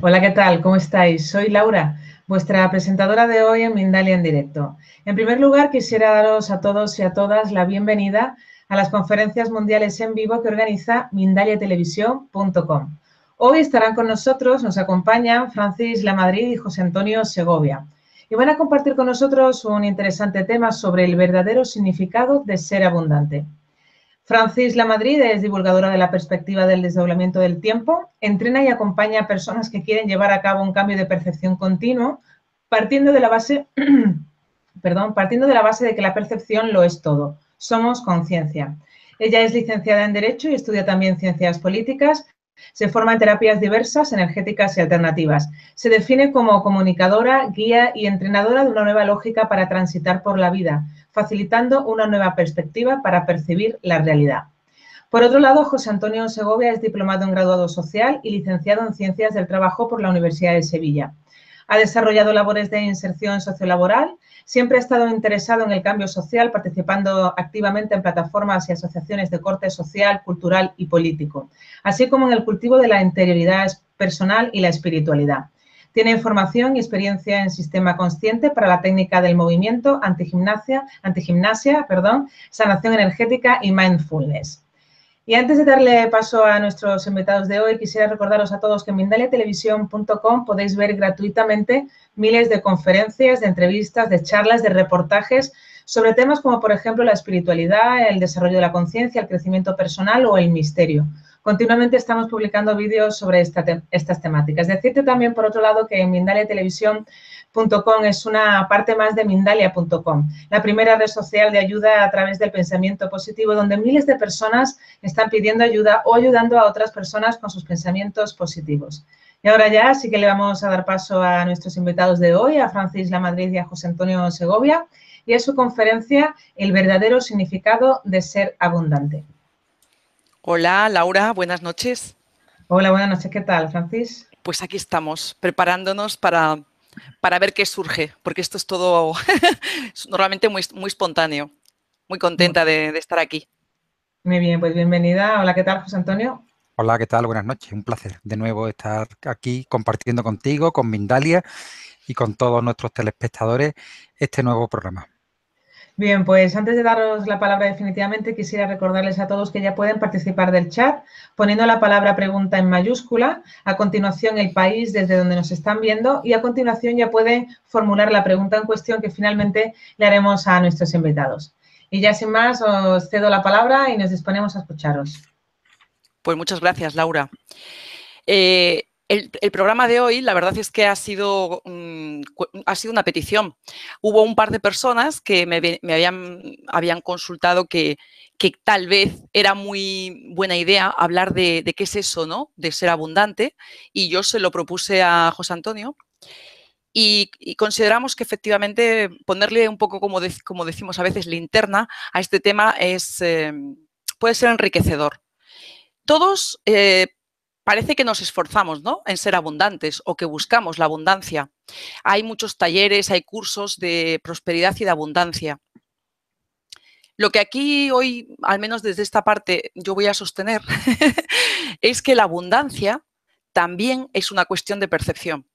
Hola, ¿qué tal? ¿Cómo estáis? Soy Laura, vuestra presentadora de hoy en Mindalia en directo. En primer lugar, quisiera daros a todos y a todas la bienvenida a las conferencias mundiales en vivo que organiza mindaliatelevisión.com. Hoy estarán con nosotros, nos acompañan Francis Lamadrid y José Antonio Segovia y van a compartir con nosotros un interesante tema sobre el verdadero significado de ser abundante. Francis Lamadrid es divulgadora de la perspectiva del desdoblamiento del tiempo, entrena y acompaña a personas que quieren llevar a cabo un cambio de percepción continuo, partiendo de la base, perdón, partiendo de la base de que la percepción lo es todo, somos conciencia. Ella es licenciada en Derecho y estudia también Ciencias Políticas. Se forma en terapias diversas, energéticas y alternativas. Se define como comunicadora, guía y entrenadora de una nueva lógica para transitar por la vida, facilitando una nueva perspectiva para percibir la realidad. Por otro lado, José Antonio Segovia es diplomado en graduado social y licenciado en Ciencias del Trabajo por la Universidad de Sevilla. Ha desarrollado labores de inserción sociolaboral, siempre ha estado interesado en el cambio social, participando activamente en plataformas y asociaciones de corte social, cultural y político, así como en el cultivo de la interioridad personal y la espiritualidad. Tiene formación y experiencia en sistema consciente para la técnica del movimiento, antigimnasia, antigimnasia perdón, sanación energética y mindfulness. Y antes de darle paso a nuestros invitados de hoy, quisiera recordaros a todos que en mindaliatelevisión.com podéis ver gratuitamente miles de conferencias, de entrevistas, de charlas, de reportajes sobre temas como, por ejemplo, la espiritualidad, el desarrollo de la conciencia, el crecimiento personal o el misterio. Continuamente estamos publicando vídeos sobre estas temáticas. Decirte también, por otro lado, que mindaliatelevisión.com es una parte más de mindalia.com, la primera red social de ayuda a través del pensamiento positivo, donde miles de personas están pidiendo ayuda o ayudando a otras personas con sus pensamientos positivos. Y ahora ya sí que le vamos a dar paso a nuestros invitados de hoy, a Francis La y a José Antonio Segovia, y a su conferencia El verdadero significado de ser abundante. Hola, Laura, buenas noches. Hola, buenas noches, ¿qué tal, Francis? Pues aquí estamos, preparándonos para, para ver qué surge, porque esto es todo normalmente muy, muy espontáneo. Muy contenta de, de estar aquí. Muy bien, pues bienvenida. Hola, ¿qué tal, José Antonio? Hola, ¿qué tal? Buenas noches. Un placer de nuevo estar aquí compartiendo contigo, con Mindalia y con todos nuestros telespectadores este nuevo programa. Bien, pues antes de daros la palabra definitivamente, quisiera recordarles a todos que ya pueden participar del chat poniendo la palabra pregunta en mayúscula, a continuación el país desde donde nos están viendo y a continuación ya pueden formular la pregunta en cuestión que finalmente le haremos a nuestros invitados. Y ya sin más, os cedo la palabra y nos disponemos a escucharos. Pues muchas gracias, Laura. Eh, el, programa de hoy, la verdad es que ha sido, mm, ha sido una petición. Hubo un par de personas que me, habían, habían, consultado que, tal vez era muy buena idea hablar de, qué es eso, ¿no? De ser abundante. Y yo se lo propuse a José Antonio. Y, consideramos que efectivamente ponerle un poco, como, como, decimos a veces, linterna a este tema es, eh, puede ser enriquecedor. Todos eh, parece que nos esforzamos ¿no? en ser abundantes o que buscamos la abundancia. Hay muchos talleres, hay cursos de prosperidad y de abundancia. Lo que aquí hoy, al menos desde esta parte, yo voy a sostener es que la abundancia también es una cuestión de percepción.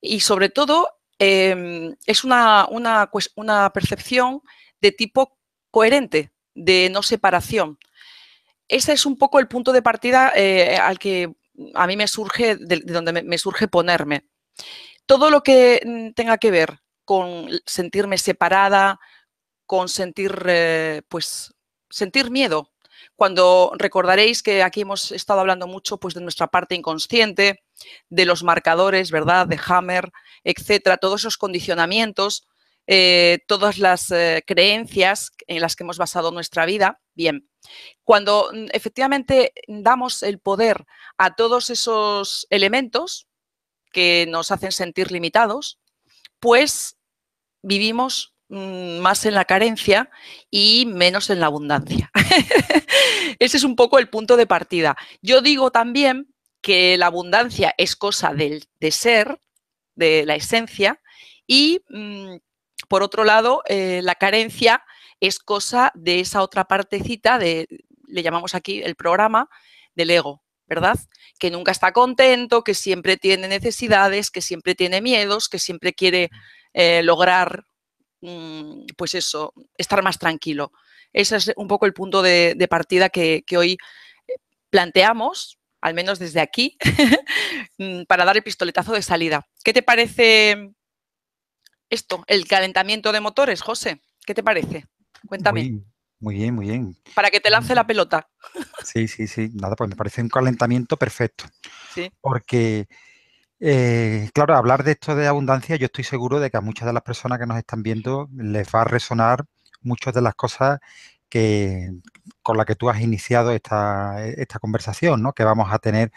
Y sobre todo em, es una percepción de tipo coherente, de no separación ese es un poco el punto de partida eh, al que a mí me surge, de, donde me, surge ponerme. Todo lo que mm, tenga que ver con sentirme separada, con sentir, eh, pues, sentir miedo. Cuando recordaréis que aquí hemos estado hablando mucho pues, de nuestra parte inconsciente, de los marcadores, ¿verdad? De Hammer, etcétera, todos esos condicionamientos, eh, todas las creencias en las que hemos basado nuestra vida. Bien, cuando mm, efectivamente damos el poder a todos esos elementos que nos hacen sentir limitados, pues vivimos mm, más en la carencia y menos en la abundancia. Ese es un poco el punto de partida. Yo digo también que la abundancia es cosa del de ser, de la esencia, y mm, por otro lado, eh, la carencia es cosa de esa otra partecita de, le llamamos aquí el programa, del ego, ¿verdad? Que nunca está contento, que siempre tiene necesidades, que siempre tiene miedos, que siempre quiere eh, lograr, mm, pues eso, estar más tranquilo. Ese es un poco el punto de, partida que hoy planteamos, al menos desde aquí, mm, para dar el pistoletazo de salida. ¿Qué te parece esto, el calentamiento de motores, José? ¿Qué te parece? Cuéntame. Muy, bien, muy bien. Para que te lance la pelota. Sí, sí, sí. Nada, pues me parece un calentamiento perfecto. Sí. Porque eh, claro, hablar de esto de abundancia, yo estoy seguro de que a muchas de las personas que nos están viendo les va a resonar muchas de las cosas con las que tú has iniciado esta, esta conversación, ¿no? que vamos a tener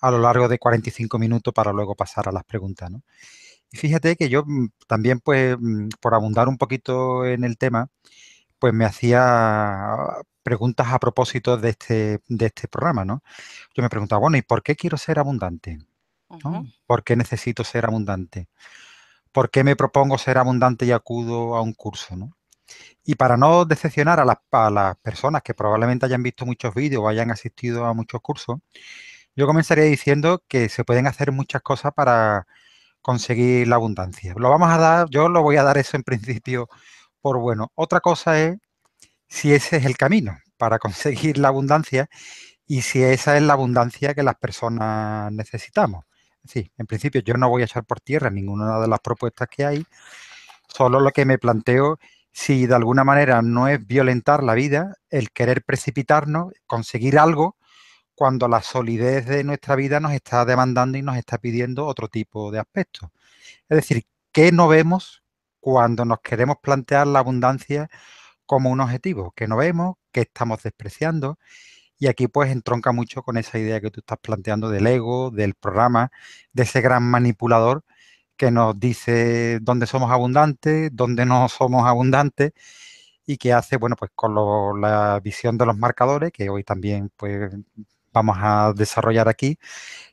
a lo largo de 45 minutos para luego pasar a las preguntas. ¿no? Y fíjate que yo mm, también, pues, mm, por abundar un poquito en el tema, pues me hacía preguntas a propósito de este, de este programa, ¿no? Yo me preguntaba, bueno, ¿y por qué quiero ser abundante? ¿Por qué necesito ser abundante? ¿Por qué me propongo ser abundante y acudo a un curso? Y para no decepcionar a las, a las personas que probablemente hayan visto muchos vídeos o hayan asistido a muchos cursos, yo comenzaría diciendo que se pueden hacer muchas cosas para conseguir la abundancia. Lo vamos a dar, yo lo voy a dar eso en principio por bueno. Otra cosa es si ese es el camino para conseguir la abundancia y si esa es la abundancia que las personas necesitamos. Sí, en principio yo no voy a echar por tierra ninguna de las propuestas que hay, solo lo que me planteo si de alguna manera no es violentar la vida, el querer precipitarnos, conseguir algo, cuando la solidez de nuestra vida nos está demandando y nos está pidiendo otro tipo de aspectos. Es decir, ¿qué no vemos cuando nos queremos plantear la abundancia como un objetivo que no vemos, que estamos despreciando. Y aquí pues entronca mucho con esa idea que tú estás planteando del ego, del programa, de ese gran manipulador que nos dice dónde somos abundantes, dónde no somos abundantes y que hace, bueno, pues con la visión de los marcadores, que hoy también pues vamos a desarrollar aquí,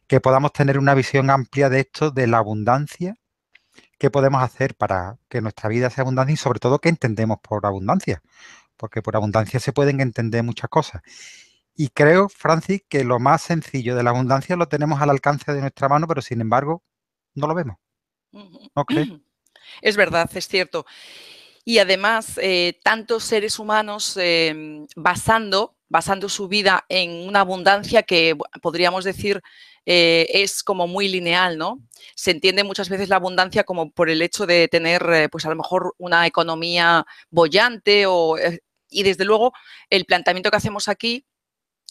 que podamos tener una visión amplia de esto, de la abundancia qué podemos hacer para que nuestra vida sea abundante y sobre todo qué entendemos por abundancia, porque por abundancia se pueden entender muchas cosas. Y creo, Francis, que lo más sencillo de la abundancia lo tenemos al alcance de nuestra mano, pero sin embargo no lo vemos. Es verdad, es cierto. Y además, eh, tantos seres humanos em, basando basando su vida en una abundancia que podríamos decir eh, es como muy lineal, ¿no? Se entiende muchas veces la abundancia como por el hecho de tener, eh, pues a lo mejor, una economía bollante eh, y desde luego el planteamiento que hacemos aquí,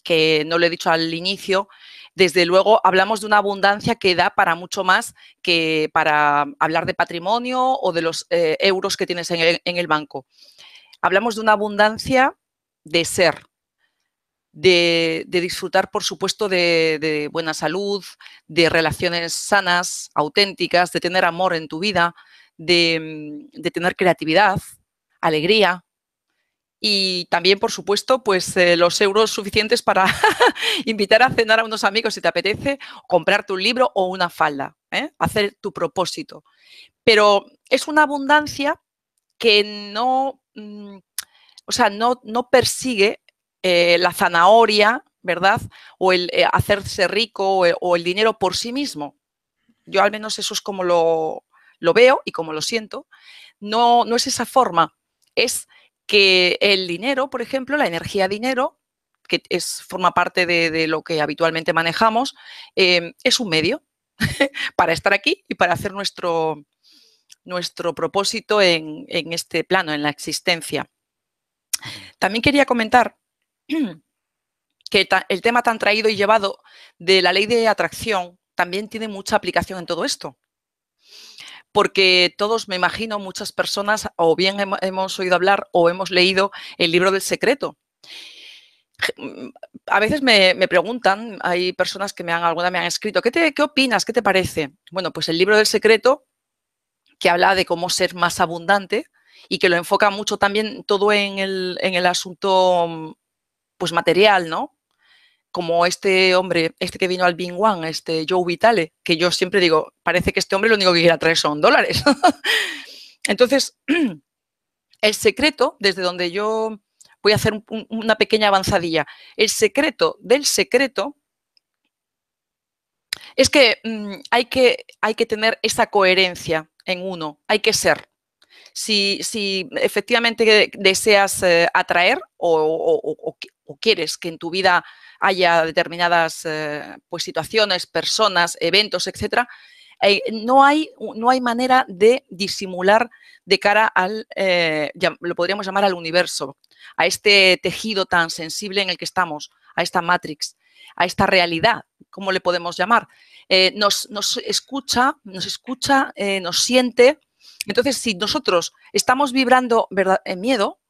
que no lo he dicho al inicio, desde luego hablamos de una abundancia que da para mucho más que para hablar de patrimonio o de los euros que tienes en el banco. Hablamos de una abundancia de ser, de, disfrutar, por supuesto, de, buena salud, de relaciones sanas, auténticas, de tener amor en tu vida, de, mm, tener creatividad, alegría, y también, por supuesto, pues eh, los euros suficientes para invitar a cenar a unos amigos si te apetece, comprarte un libro o una falda, ¿eh? hacer tu propósito. Pero es una abundancia que no, mm, o sea, no, no persigue eh, la zanahoria, ¿verdad? O el eh, hacerse rico eh, o, el dinero por sí mismo. Yo al menos eso es como lo, veo y como lo siento. No, no es esa forma, es que el dinero, por ejemplo, la energía dinero, que es, forma parte de, lo que habitualmente manejamos, em, es un medio para estar aquí y para hacer nuestro, nuestro propósito en, este plano, en la existencia. También quería comentar que el tema tan traído y llevado de la ley de atracción también tiene mucha aplicación en todo esto. Porque todos, me imagino, muchas personas o bien hemos oído hablar o hemos leído el libro del secreto. Mm, a veces me, preguntan, hay personas que me han, alguna me han escrito, ¿qué, ¿qué opinas? ¿Qué te parece? Bueno, pues el libro del secreto, que habla de cómo ser más abundante y que lo enfoca mucho también todo en el, en el asunto mm, pues material, ¿no? Como este hombre, este que vino al Bing One, este Joe Vitale, que yo siempre digo, parece que este hombre lo único que quiere traer son dólares. Entonces, el secreto, desde donde yo voy a hacer una pequeña avanzadilla, el secreto del secreto es que mm, hay que hay que tener esa coherencia en uno, hay que ser si, efectivamente deseas eh, atraer o, quieres que en tu vida haya determinadas eh, pues, situaciones, personas, eventos, etcétera, eh, no, hay, no hay manera de disimular de cara al, lo podríamos llamar al universo, a este tejido tan sensible en el que estamos, a esta matrix, a esta realidad, ¿cómo le podemos llamar. nos escucha, nos escucha, nos siente, entonces, si nosotros estamos vibrando en miedo,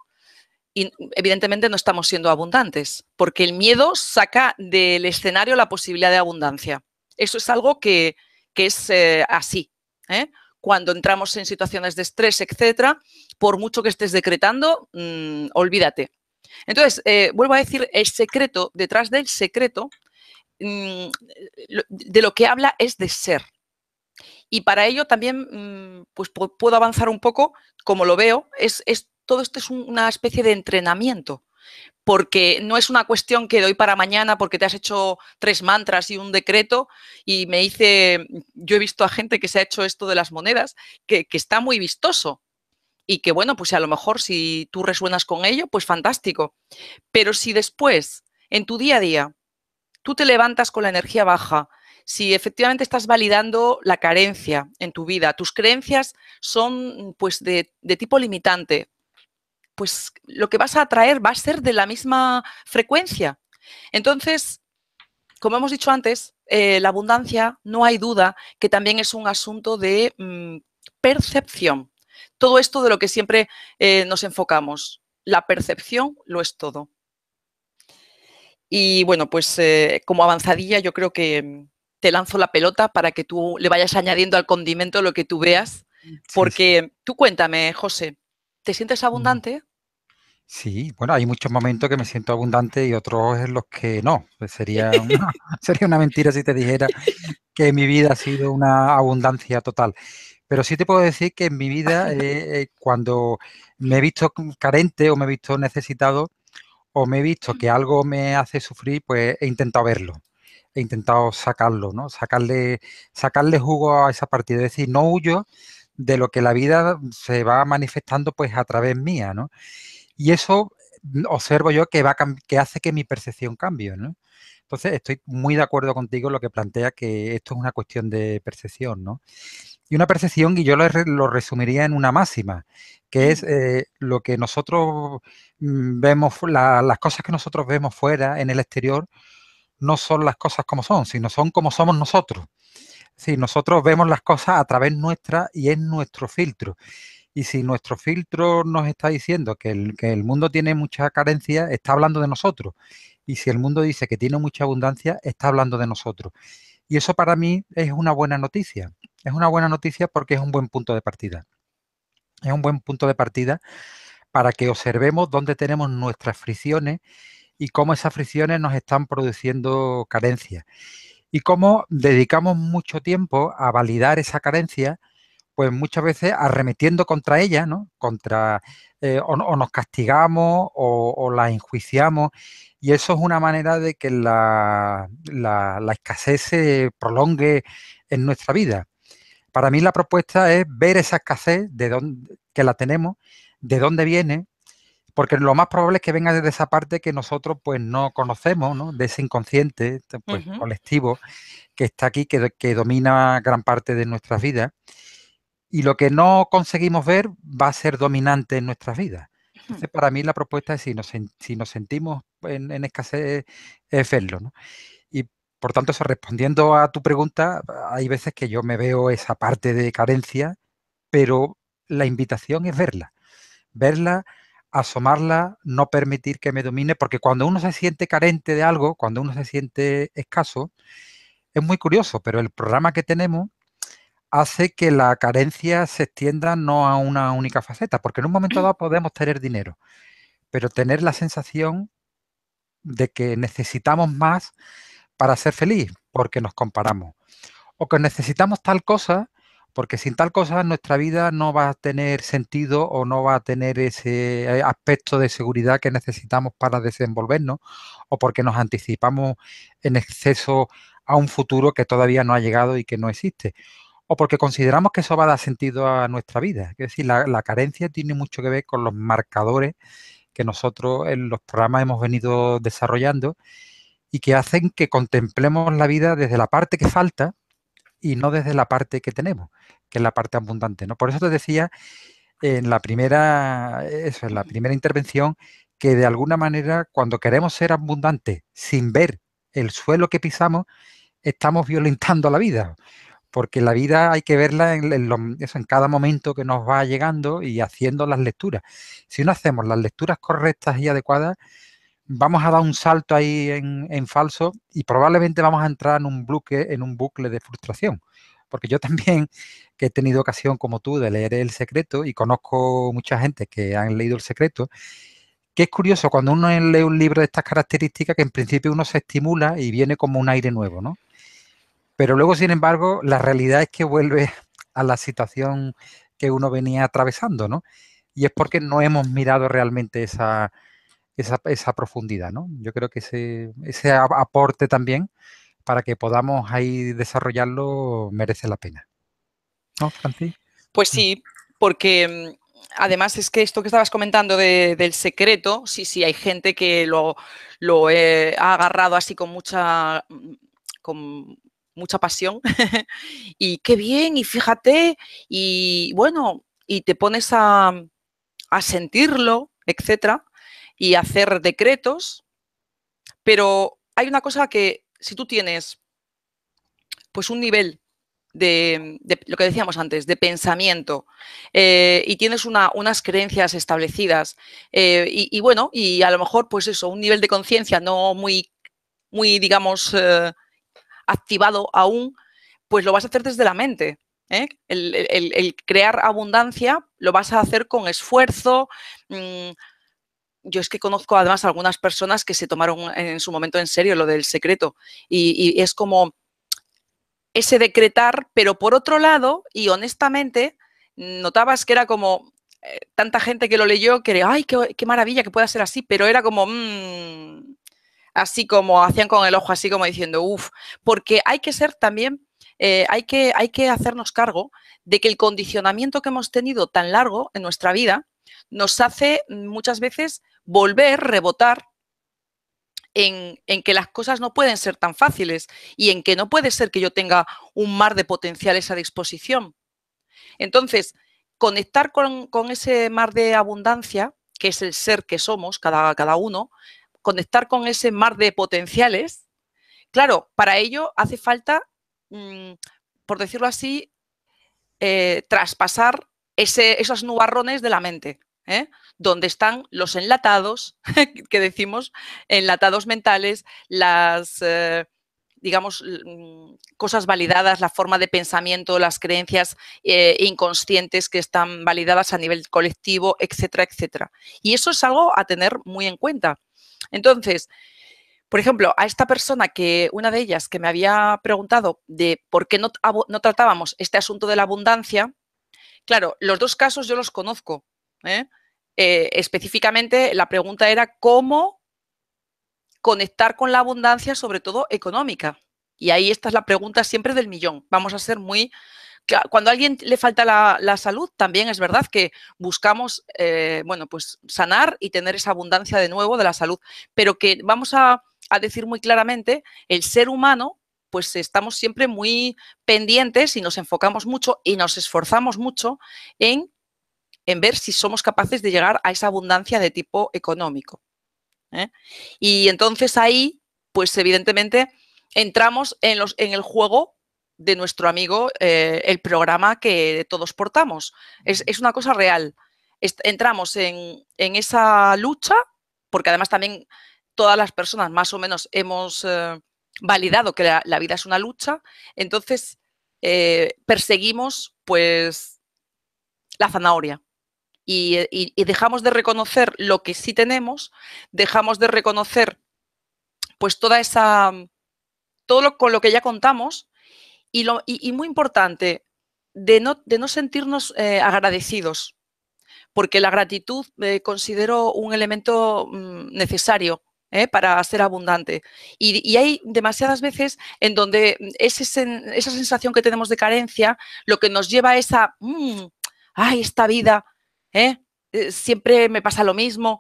evidentemente no estamos siendo abundantes, porque el miedo saca del escenario la posibilidad de abundancia. Eso es algo que, es eh, así. ¿eh? Cuando entramos en situaciones de estrés, etcétera, por mucho que estés decretando, mm, olvídate. Entonces, eh, vuelvo a decir, el secreto, detrás del secreto, mm, de lo que habla es de ser. Y para ello también mm, pues, puedo avanzar un poco, como lo veo, es, todo esto es una especie de entrenamiento porque no es una cuestión que doy para mañana porque te has hecho tres mantras y un decreto y me dice, yo he visto a gente que se ha hecho esto de las monedas, que, que, está muy vistoso y que bueno, pues a lo mejor si tú resuenas con ello, pues fantástico. Pero si después, en tu día a día, tú te levantas con la energía baja, si efectivamente estás validando la carencia en tu vida, tus creencias son pues de, tipo limitante, pues lo que vas a atraer va a ser de la misma frecuencia. Entonces, como hemos dicho antes, eh, la abundancia no hay duda que también es un asunto de mm, percepción. Todo esto de lo que siempre eh, nos enfocamos. La percepción lo es todo. Y bueno, pues eh, como avanzadilla yo creo que, mm, te lanzo la pelota para que tú le vayas añadiendo al condimento lo que tú veas. Porque tú cuéntame, José, ¿te sientes mm. abundante? Sí, bueno, hay muchos momentos que me siento abundante y otros en los que no. Pues sería, una, sería una mentira si te dijera que mi vida ha sido una abundancia total. Pero sí te puedo decir que en mi vida, eh, eh, cuando me he visto carente o me he visto necesitado o me he visto que algo me hace sufrir, pues he intentado verlo he intentado sacarlo, ¿no? Sacarle, sacarle jugo a esa partida, es decir, no huyo de lo que la vida se va manifestando pues a través mía, ¿no? Y eso mm, observo yo que, va que hace que mi percepción cambie, ¿no? Entonces estoy muy de acuerdo contigo en lo que plantea que esto es una cuestión de percepción, ¿no? Y una percepción, y yo lo, resumiría en una máxima, que es eh, lo que nosotros mm, vemos, las cosas que nosotros vemos fuera, en el exterior, no son las cosas como son, sino son como somos nosotros. Si nosotros vemos las cosas a través nuestra y es nuestro filtro. Y si nuestro filtro nos está diciendo que el, que el mundo tiene mucha carencia, está hablando de nosotros. Y si el mundo dice que tiene mucha abundancia, está hablando de nosotros. Y eso para mí es una buena noticia. Es una buena noticia porque es un buen punto de partida. Es un buen punto de partida para que observemos dónde tenemos nuestras fricciones y cómo esas fricciones nos están produciendo carencias. Y cómo dedicamos mucho tiempo a validar esa carencia, pues muchas veces arremetiendo contra ella, ¿no? Contra, eh, o, nos castigamos o, la enjuiciamos. Y eso es una manera de que la, escasez se prolongue en nuestra vida. Para mí la propuesta es ver esa escasez, de dónde, que la tenemos, de dónde viene, porque lo más probable es que venga desde esa parte que nosotros pues no conocemos, ¿no? De ese inconsciente pues, colectivo que está aquí, que, que domina gran parte de nuestras vidas. Y lo que no conseguimos ver va a ser dominante en nuestras vidas. Entonces, para mí la propuesta es si nos, si nos sentimos en, escasez, es verlo. ¿no? Y por tanto, respondiendo a tu pregunta, hay veces que yo me veo esa parte de carencia, pero la invitación es verla. Verla, asomarla, no permitir que me domine, porque cuando uno se siente carente de algo, cuando uno se siente escaso, es muy curioso, pero el programa que tenemos hace que la carencia se extienda no a una única faceta, porque en un momento dado podemos tener dinero, pero tener la sensación de que necesitamos más para ser feliz, porque nos comparamos, o que necesitamos tal cosa porque sin tal cosa nuestra vida no va a tener sentido o no va a tener ese eh, aspecto de seguridad que necesitamos para desenvolvernos o porque nos anticipamos en exceso a un futuro que todavía no ha llegado y que no existe o porque consideramos que eso va a dar sentido a nuestra vida. Es decir, la, la carencia tiene mucho que ver con los marcadores que nosotros en los programas hemos venido desarrollando y que hacen que contemplemos la vida desde la parte que falta, y no desde la parte que tenemos, que es la parte abundante. ¿no? Por eso te decía en la primera, eso, en la primera intervención que de alguna manera cuando queremos ser abundantes sin ver el suelo que pisamos, estamos violentando la vida. Porque la vida hay que verla en, en cada momento que nos va llegando y haciendo las lecturas. Si no hacemos las lecturas correctas y adecuadas, vamos a dar un salto ahí en, falso y probablemente vamos a entrar en un bucle, en un bucle de frustración. Porque yo también, que he tenido ocasión como tú de leer El Secreto y conozco mucha gente que han leído El Secreto, que es curioso cuando uno lee un libro de estas características que en principio uno se estimula y viene como un aire nuevo, ¿no? Pero luego, sin embargo, la realidad es que vuelve a la situación que uno venía atravesando, ¿no? Y es porque no hemos mirado realmente esa, esa, esa profundidad, ¿no? Yo creo que ese, ese aporte también para que podamos ahí desarrollarlo merece la pena. ¿No, Francis? Pues mm. sí, porque mm, además es que esto que estabas comentando del secreto, sí, sí, hay gente que lo, lo ha agarrado así con mucha, mm, con mucha pasión y qué bien y fíjate y bueno, y te pones a, a sentirlo, etcétera y hacer decretos, pero hay una cosa que si tú tienes pues un nivel de, lo que decíamos antes, de pensamiento, eh, y tienes unas creencias establecidas, eh, y, bueno, y a lo mejor pues eso, un nivel de conciencia no muy, muy digamos, eh, activado aún, pues lo vas a hacer desde la mente. El, crear abundancia lo vas a hacer con esfuerzo, mm, yo es que conozco además algunas personas que se tomaron en su momento en serio lo del secreto y, es como ese decretar, pero por otro lado, y honestamente, notabas que era como eh, tanta gente que lo leyó que era, ay, qué, maravilla que pueda ser así, pero era como, mm, así como hacían con el ojo, así como diciendo, uff, porque hay que ser también, eh, hay, que, hay que hacernos cargo de que el condicionamiento que hemos tenido tan largo en nuestra vida, nos hace muchas veces volver, rebotar en, que las cosas no pueden ser tan fáciles y en que no puede ser que yo tenga un mar de potenciales a disposición. Entonces, conectar con, ese mar de abundancia, que es el ser que somos, cada, uno, conectar con ese mar de potenciales, claro, para ello hace falta, mm, por decirlo así, eh, traspasar esos nubarrones de la mente, ¿eh? donde están los enlatados, que decimos, enlatados mentales, las, eh, digamos, mm, cosas validadas, la forma de pensamiento, las creencias eh, inconscientes que están validadas a nivel colectivo, etcétera, etcétera. Y eso es algo a tener muy en cuenta. Entonces, por ejemplo, a esta persona que, una de ellas que me había preguntado de por qué no, no tratábamos este asunto de la abundancia, Claro, los dos casos yo los conozco. ¿eh? Eh, específicamente la pregunta era cómo conectar con la abundancia, sobre todo económica. Y ahí esta es la pregunta siempre del millón. Vamos a ser muy... Cuando a alguien le falta la, salud, también es verdad que buscamos, eh, bueno, pues sanar y tener esa abundancia de nuevo de la salud. Pero que vamos a decir muy claramente, el ser humano pues estamos siempre muy pendientes y nos enfocamos mucho y nos esforzamos mucho en, ver si somos capaces de llegar a esa abundancia de tipo económico. ¿eh? Y entonces ahí, pues evidentemente, entramos en, los, en el juego de nuestro amigo, eh, el programa que todos portamos. Es, una cosa real. entramos en, esa lucha, porque además también todas las personas más o menos hemos... Eh, validado que la, vida es una lucha, entonces eh, perseguimos pues la zanahoria. Y, dejamos de reconocer lo que sí tenemos, dejamos de reconocer pues toda esa todo lo con lo que ya contamos y, lo, y muy importante de no, de no sentirnos eh, agradecidos porque la gratitud eh, considero un elemento mm, necesario ¿eh? para ser abundante. Y, hay demasiadas veces en donde esa sensación que tenemos de carencia lo que nos lleva a, esa... Mm, ay, esta vida, ¿eh? Eh, siempre me pasa lo mismo,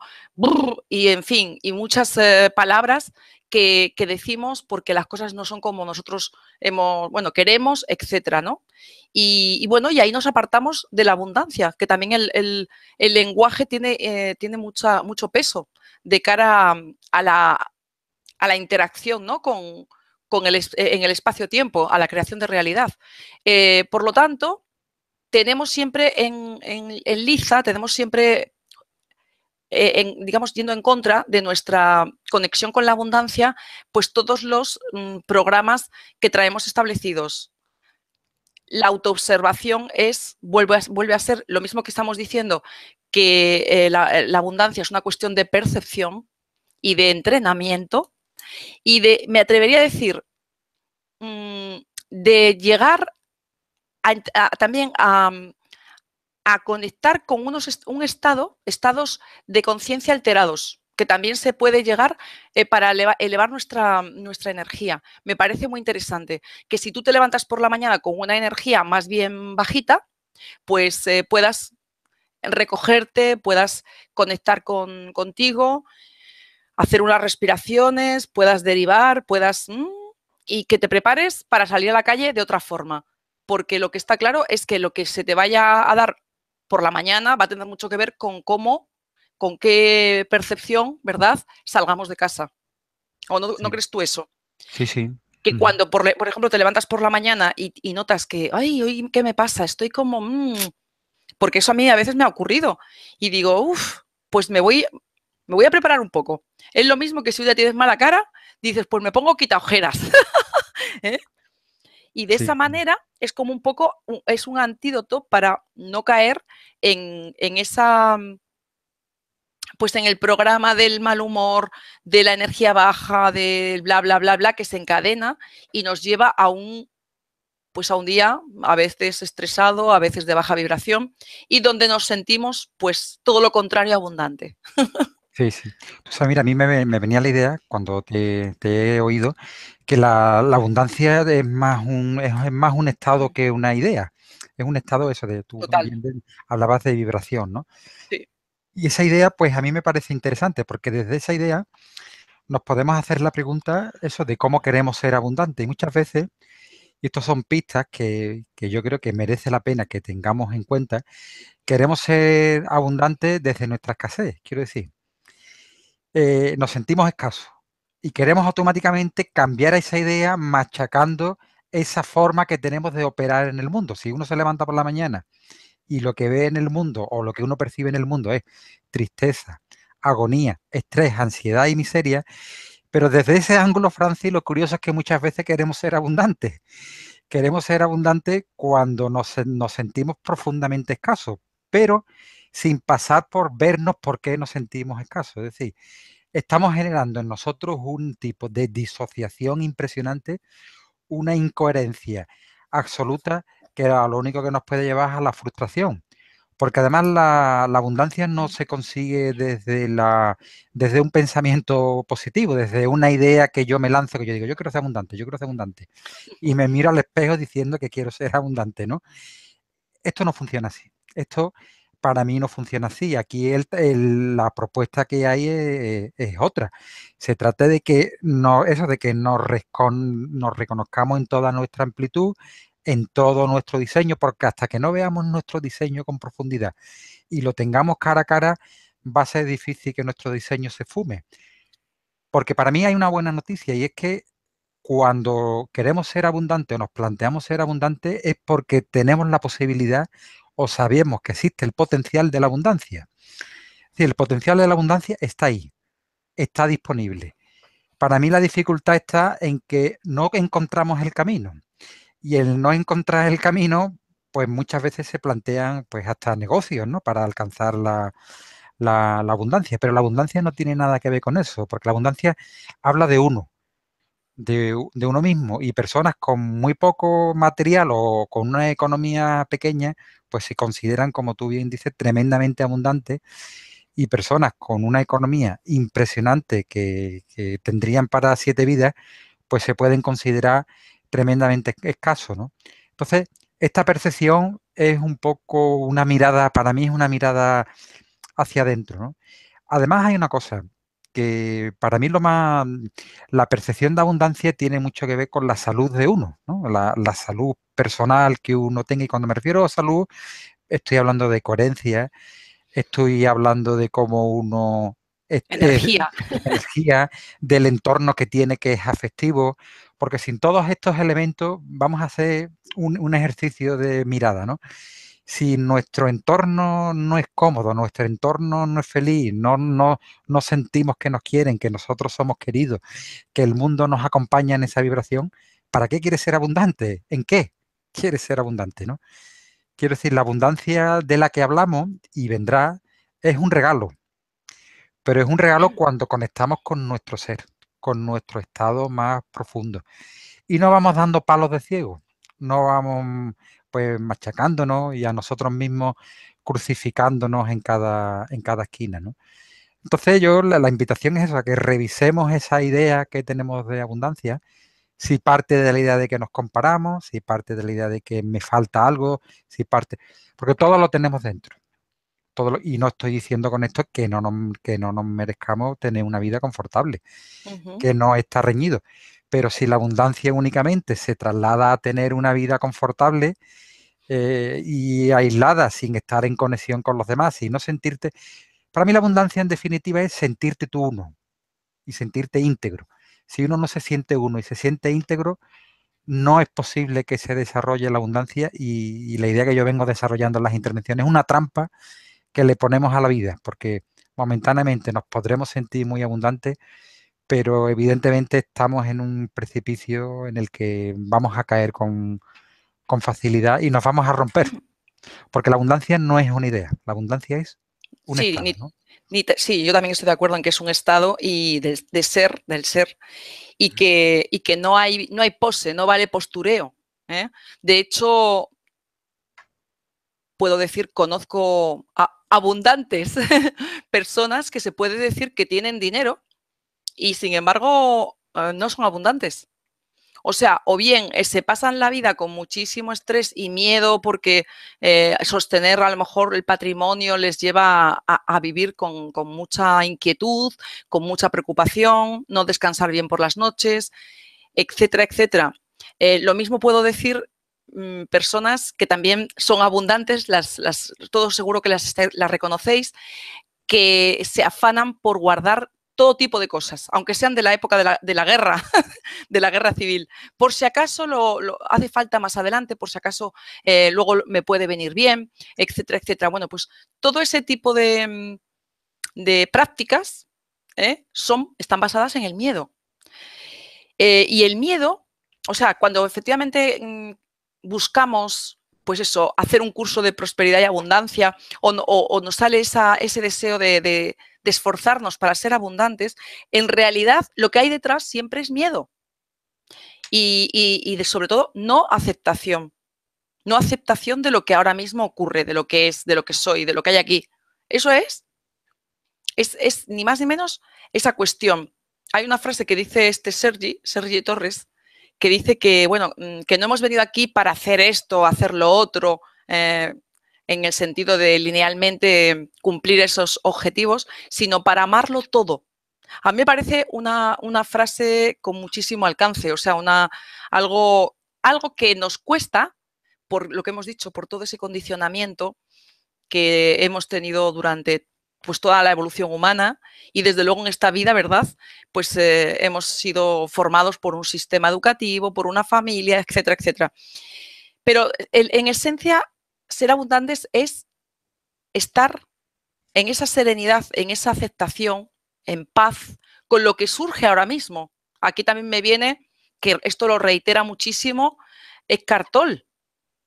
y en fin, y muchas palabras que, decimos porque las cosas no son como nosotros hemos, bueno, queremos, etcétera, ¿no? Y, bueno, y ahí nos apartamos de la abundancia, que también el, el, lenguaje tiene, eh, tiene mucha, mucho peso de cara a, la, a la, interacción, ¿no? Con, el, en el espacio-tiempo, a la creación de realidad. Eh, por lo tanto, tenemos siempre en, en, en liza, tenemos siempre eh, digamos, yendo en contra de nuestra conexión con la abundancia, pues todos los mm, programas que traemos establecidos. La autoobservación es, vuelve a, vuelve a ser lo mismo que estamos diciendo, que eh, eh, la, abundancia es una cuestión de percepción y de entrenamiento y de, me atrevería a decir, mm, de llegar también a, mm, a conectar con unos un estado, estados de conciencia alterados, que también se puede llegar eh, para elevar nuestra, nuestra energía. Me parece muy interesante que si tú te levantas por la mañana con una energía más bien bajita, pues eh, puedas recogerte, puedas conectar contigo, hacer unas respiraciones, puedas derivar, puedas... Mm, y que te prepares para salir a la calle de otra forma. Porque lo que está claro es que lo que se te vaya a dar por la mañana va a tener mucho que ver con cómo, con qué percepción, ¿verdad?, salgamos de casa. ¿O no, crees tú eso? Sí, sí. Que mm. cuando, por, ejemplo, te levantas por la mañana y, notas que, ay, hoy, ¿qué me pasa? Estoy como, mm", porque eso a mí a veces me ha ocurrido. Y digo, uff, pues me voy, me voy a preparar un poco. Es lo mismo que si hoy ya tienes mala cara, dices, pues me pongo quita ojeras. ¿Eh? Y de esa manera es como un poco, es un antídoto para no caer en, en esa mm, pues en el programa del mal humor, de la energía baja, del bla bla bla bla que se encadena y nos lleva a un pues a un día a veces estresado, a veces de baja vibración y donde nos sentimos pues todo lo contrario abundante. Sí, sí. O mira, a mí me, venía la idea cuando te, he oído que la, abundancia es más, un, más un estado que una idea. Es un estado eso de tú hablabas de vibración, ¿no? Sí. Y esa idea, pues a mí me parece interesante porque desde esa idea nos podemos hacer la pregunta eso de cómo queremos ser abundantes. Y muchas veces, y estos son pistas que, que yo creo que merece la pena que tengamos en cuenta, queremos ser abundantes desde nuestra escasez, quiero decir eh, nos sentimos escasos y queremos automáticamente cambiar esa idea machacando esa forma que tenemos de operar en el mundo. Si uno se levanta por la mañana y lo que ve en el mundo o lo que uno percibe en el mundo es tristeza, agonía, estrés, ansiedad y miseria, pero desde ese ángulo, Francis, lo curioso es que muchas veces queremos ser abundantes. Queremos ser abundantes cuando nos, nos sentimos profundamente escasos, pero sin pasar por vernos por qué nos sentimos escasos. Es decir, estamos generando en nosotros un tipo de disociación impresionante, una incoherencia absoluta que era lo único que nos puede llevar a la frustración. Porque además la, abundancia no se consigue desde, la, desde un pensamiento positivo, desde una idea que yo me lanzo, que yo digo, yo quiero ser abundante, yo quiero ser abundante. Y me miro al espejo diciendo que quiero ser abundante, ¿no? Esto no funciona así. Esto para mí no funciona así. Aquí la propuesta que hay e, e, es, otra. Se trata de que no, de que nos, nos reconozcamos en toda nuestra amplitud, en todo nuestro diseño, porque hasta que no veamos nuestro diseño con profundidad y lo tengamos cara a cara, va a ser difícil que nuestro diseño se fume. Porque para mí hay una buena noticia y es que cuando queremos ser abundantes o nos planteamos ser abundantes es porque tenemos la posibilidad o sabemos que existe el potencial de la abundancia. el potencial de la abundancia está ahí, está disponible. Para mí la dificultad está en que no encontramos el camino. Y el no encontrar el camino, pues muchas veces se plantean pues hasta negocios, ¿no? Para alcanzar la abundancia. Pero la abundancia no tiene nada que ver con eso, porque la abundancia habla de uno, de, uno mismo y personas con muy poco material o con una economía pequeña, pues se consideran, como tú bien dices, tremendamente abundantes y personas con una economía impresionante que, que tendrían para siete vidas, pues se pueden considerar tremendamente escasos, ¿no? Entonces, esta percepción es un poco una mirada, para mí es una mirada hacia adentro, ¿no? Además hay una cosa, que para mí lo más, la percepción de abundancia tiene mucho que ver con la salud de uno, la, salud personal que uno tenga. Y cuando me refiero a salud, estoy hablando de coherencia, estoy hablando de cómo uno... Energía. energía, del entorno que tiene que es afectivo, porque sin todos estos elementos vamos a hacer un, un ejercicio de mirada, ¿no? si nuestro entorno no es cómodo, nuestro entorno no es feliz, no, no, no sentimos que nos quieren, que nosotros somos queridos, que el mundo nos acompaña en esa vibración, ¿para qué quiere ser abundante? ¿En qué quiere ser abundante? ¿no? Quiero decir, la abundancia de la que hablamos y vendrá es un regalo, pero es un regalo cuando conectamos con nuestro ser, con nuestro estado más profundo. Y no vamos dando palos de ciego, no vamos pues machacándonos y a nosotros mismos crucificándonos en cada, en cada esquina, Entonces yo la, invitación es esa, que revisemos esa idea que tenemos de abundancia, si parte de la idea de que nos comparamos, si parte de la idea de que me falta algo, si parte, porque todo lo tenemos dentro. Todo y no estoy diciendo con esto que no nos, que no nos merezcamos tener una vida confortable, que no está reñido. Pero si la abundancia únicamente se traslada a tener una vida confortable eh, y aislada, sin estar en conexión con los demás, y no sentirte... Para mí la abundancia en definitiva es sentirte tú uno y sentirte íntegro. Si uno no se siente uno y se siente íntegro, no es posible que se desarrolle la abundancia y, y, la idea que yo vengo desarrollando en las intervenciones es una trampa que le ponemos a la vida, porque momentáneamente nos podremos sentir muy abundantes, pero evidentemente estamos en un precipicio en el que vamos a caer con, facilidad y nos vamos a romper. Porque la abundancia no es una idea, la abundancia es un sí, estado. sí, yo también estoy de acuerdo en que es un estado y de, ser, del ser, y que, que no, hay, no hay pose, no vale postureo. ¿eh? De hecho, puedo decir, conozco abundantes personas que se puede decir que tienen dinero y sin embargo eh, no son abundantes. O sea, o bien eh, se pasan la vida con muchísimo estrés y miedo porque eh, sostener a lo mejor el patrimonio les lleva a, vivir con, mucha inquietud, con mucha preocupación, no descansar bien por las noches, etcétera, etcétera. lo mismo puedo decir mm, personas que también son abundantes, las, las todos seguro que las, las reconocéis, que se afanan por guardar todo tipo de cosas, aunque sean de la época de la, guerra, de la guerra civil. Por si acaso lo, hace falta más adelante, por si acaso eh, luego me puede venir bien, etcétera, etcétera. Bueno, pues todo ese tipo de, mm, prácticas eh, Son, están basadas en el miedo. Eh, y el miedo, o sea, cuando efectivamente mm, buscamos pues eso, hacer un curso de prosperidad y abundancia, o, nos sale ese deseo de, de esforzarnos para ser abundantes, en realidad lo que hay detrás siempre es miedo. Y, sobre todo no aceptación. No aceptación de lo que ahora mismo ocurre, de lo que es, de lo que soy, de lo que hay aquí. Eso es. Es, ni más ni menos esa cuestión. Hay una frase que dice este Sergi, Sergi Torres, que dice que, bueno, mm, que no hemos venido aquí para hacer esto, hacer lo otro. Eh, en el sentido de linealmente cumplir esos objetivos, sino para amarlo todo. A mí me parece una, frase con muchísimo alcance, o sea, una, algo, algo que nos cuesta, por lo que hemos dicho, por todo ese condicionamiento que hemos tenido durante pues toda la evolución humana y desde luego en esta vida, ¿verdad? Pues eh, hemos sido formados por un sistema educativo, por una familia, etcétera, etcétera. Pero eh, en esencia ser abundantes es estar en esa serenidad, en esa aceptación, en paz, con lo que surge ahora mismo. Aquí también me viene, que esto lo reitera muchísimo, es Cartol.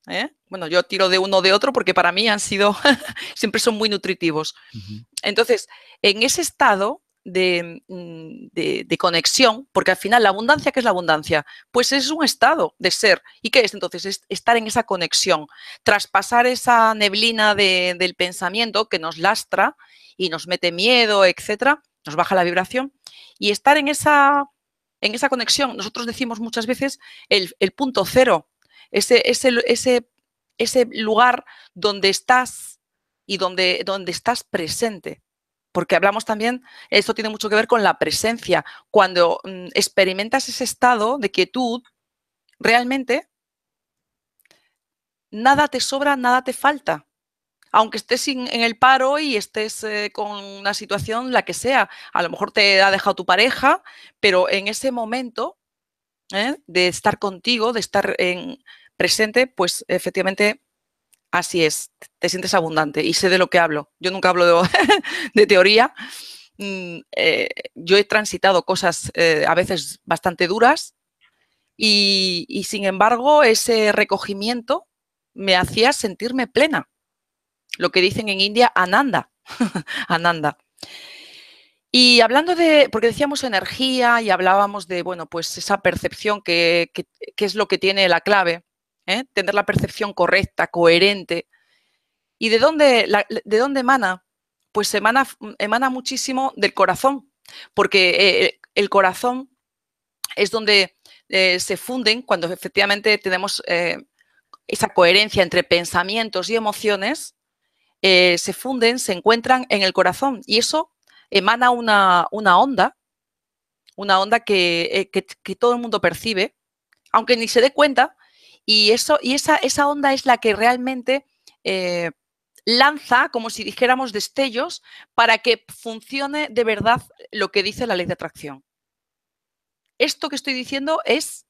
¿eh? Bueno, yo tiro de uno de otro porque para mí han sido, siempre son muy nutritivos. Entonces, en ese estado Mm, de, conexión, porque al final la abundancia, ¿qué es la abundancia? Pues es un estado de ser. ¿Y qué es entonces? Es estar en esa conexión, traspasar esa neblina del pensamiento que nos lastra y nos mete miedo, etcétera, nos baja la vibración, y estar en esa, en esa conexión. Nosotros decimos muchas veces el, punto cero, ese, ese, ese lugar donde estás y donde, donde estás presente porque hablamos también, esto tiene mucho que ver con la presencia. Cuando mm, experimentas ese estado de quietud, realmente nada te sobra, nada te falta. Aunque estés en el paro y estés eh, con una situación la que sea, a lo mejor te ha dejado tu pareja, pero en ese momento ¿eh? de estar contigo, de estar en, presente, pues efectivamente Así es, te sientes abundante y sé de lo que hablo. Yo nunca hablo de, teoría. Mm, eh, yo he transitado cosas eh, a veces bastante duras y, sin embargo ese recogimiento me hacía sentirme plena. Lo que dicen en India, ananda. ananda. Y hablando de, porque decíamos energía y hablábamos de, bueno, pues esa percepción que es lo que tiene la clave. ¿eh? tener la percepción correcta, coherente. ¿Y de dónde, de dónde emana? Pues emana, emana, muchísimo del corazón, porque eh, el corazón es donde eh, se funden cuando efectivamente tenemos esa coherencia entre pensamientos y emociones, se funden, se encuentran en el corazón y eso emana una, onda una onda que, todo el mundo percibe, aunque ni se dé cuenta, y, eso, y esa, onda es la que realmente eh, lanza, como si dijéramos, destellos para que funcione de verdad lo que dice la ley de atracción. Esto que estoy diciendo es,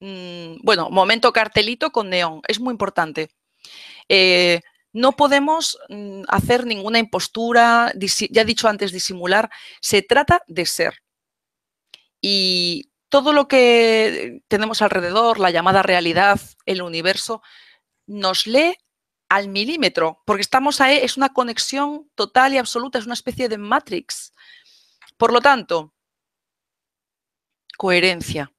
mm, bueno, momento cartelito con neón, es muy importante. Eh, no podemos mm, hacer ninguna impostura, ya he dicho antes, disimular, se trata de ser. Y todo lo que tenemos alrededor, la llamada realidad, el universo, nos lee al milímetro, porque estamos ahí, es una conexión total y absoluta, es una especie de matrix. Por lo tanto, coherencia.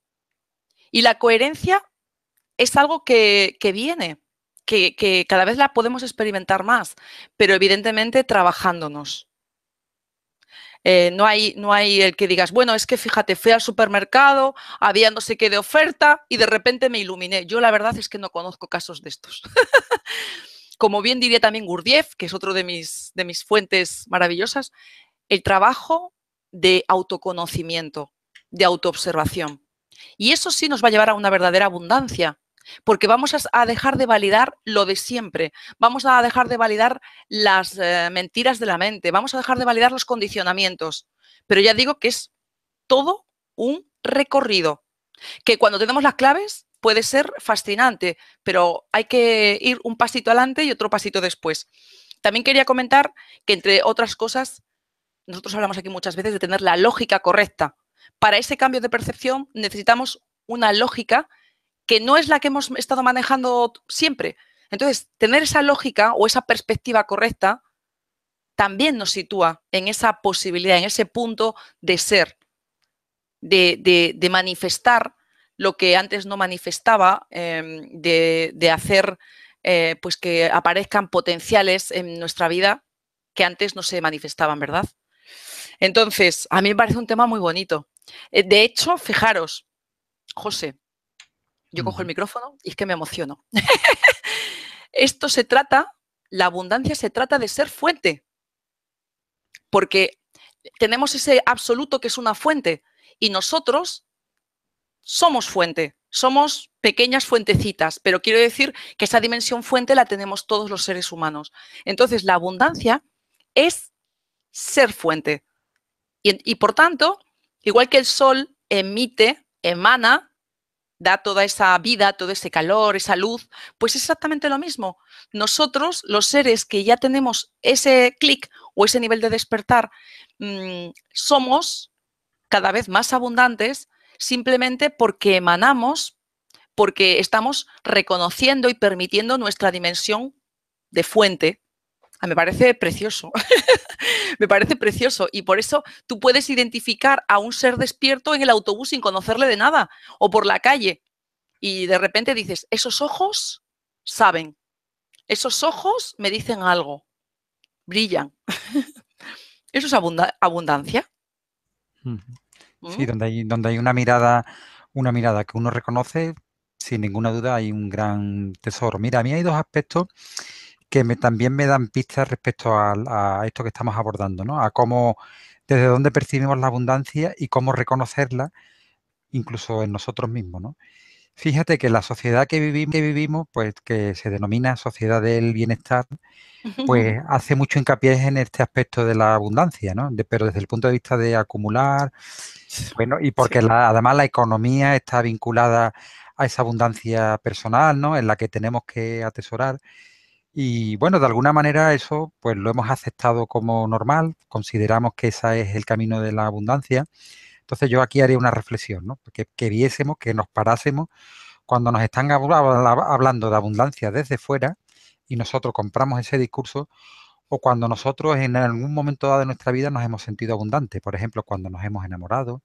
Y la coherencia es algo que, viene, que cada vez la podemos experimentar más, pero evidentemente trabajándonos. Eh, no, hay, no hay el que digas, bueno, es que fíjate, fui al supermercado, había no sé qué de oferta y de repente me iluminé. Yo la verdad es que no conozco casos de estos. Como bien diría también Gurdjieff, que es otro de mis, de mis fuentes maravillosas, el trabajo de autoconocimiento, de autoobservación. Y eso sí nos va a llevar a una verdadera abundancia, porque vamos a dejar de validar lo de siempre, vamos a dejar de validar las eh, mentiras de la mente, vamos a dejar de validar los condicionamientos. Pero ya digo que es todo un recorrido, que cuando tenemos las claves puede ser fascinante, pero hay que ir un pasito adelante y otro pasito después. También quería comentar que, entre otras cosas, nosotros hablamos aquí muchas veces de tener la lógica correcta. Para ese cambio de percepción necesitamos una lógica que no es la que hemos estado manejando siempre. Entonces, tener esa lógica o esa perspectiva correcta también nos sitúa en esa posibilidad, en ese punto de ser, de, manifestar lo que antes no manifestaba, em, de, hacer eh, pues que aparezcan potenciales en nuestra vida que antes no se manifestaban, ¿verdad? Entonces, a mí me parece un tema muy bonito. Eh, de hecho, fijaros, José, yo cojo el micrófono y es que me emociono. Esto se trata, la abundancia se trata de ser fuente, porque tenemos ese absoluto que es una fuente y nosotros somos fuente, somos pequeñas fuentecitas, pero quiero decir que esa dimensión fuente la tenemos todos los seres humanos. Entonces, la abundancia es ser fuente. Y, por tanto, igual que el sol emite, emana, da toda esa vida, todo ese calor, esa luz, pues exactamente lo mismo. Nosotros, los seres que ya tenemos ese clic o ese nivel de despertar, mm, somos cada vez más abundantes simplemente porque emanamos, porque estamos reconociendo y permitiendo nuestra dimensión de fuente, Ah, me parece precioso. me parece precioso. Y por eso tú puedes identificar a un ser despierto en el autobús sin conocerle de nada o por la calle. Y de repente dices, esos ojos saben. Esos ojos me dicen algo. Brillan. eso es abundancia. Sí, ¿Mm? donde hay, donde hay una mirada, una mirada que uno reconoce, sin ninguna duda hay un gran tesoro. Mira, a mí hay dos aspectos que me, también me dan pistas respecto a, esto que estamos abordando, ¿no? A cómo, desde dónde percibimos la abundancia y cómo reconocerla, incluso en nosotros mismos, ¿no? Fíjate que la sociedad que, vivimos que vivimos, pues que se denomina sociedad del bienestar, pues hace mucho hincapié en este aspecto de la abundancia, ¿no? pero desde el punto de vista de acumular, bueno, y porque además la economía está vinculada a esa abundancia personal, ¿no? En la que tenemos que atesorar. Y bueno, de alguna manera eso pues lo hemos aceptado como normal, consideramos que ese es el camino de la abundancia. Entonces yo aquí haría una reflexión, ¿no? que, viésemos, que nos parásemos cuando nos están hablando de abundancia desde fuera y nosotros compramos ese discurso o cuando nosotros en algún momento dado de nuestra vida nos hemos sentido abundantes, por ejemplo, cuando nos hemos enamorado,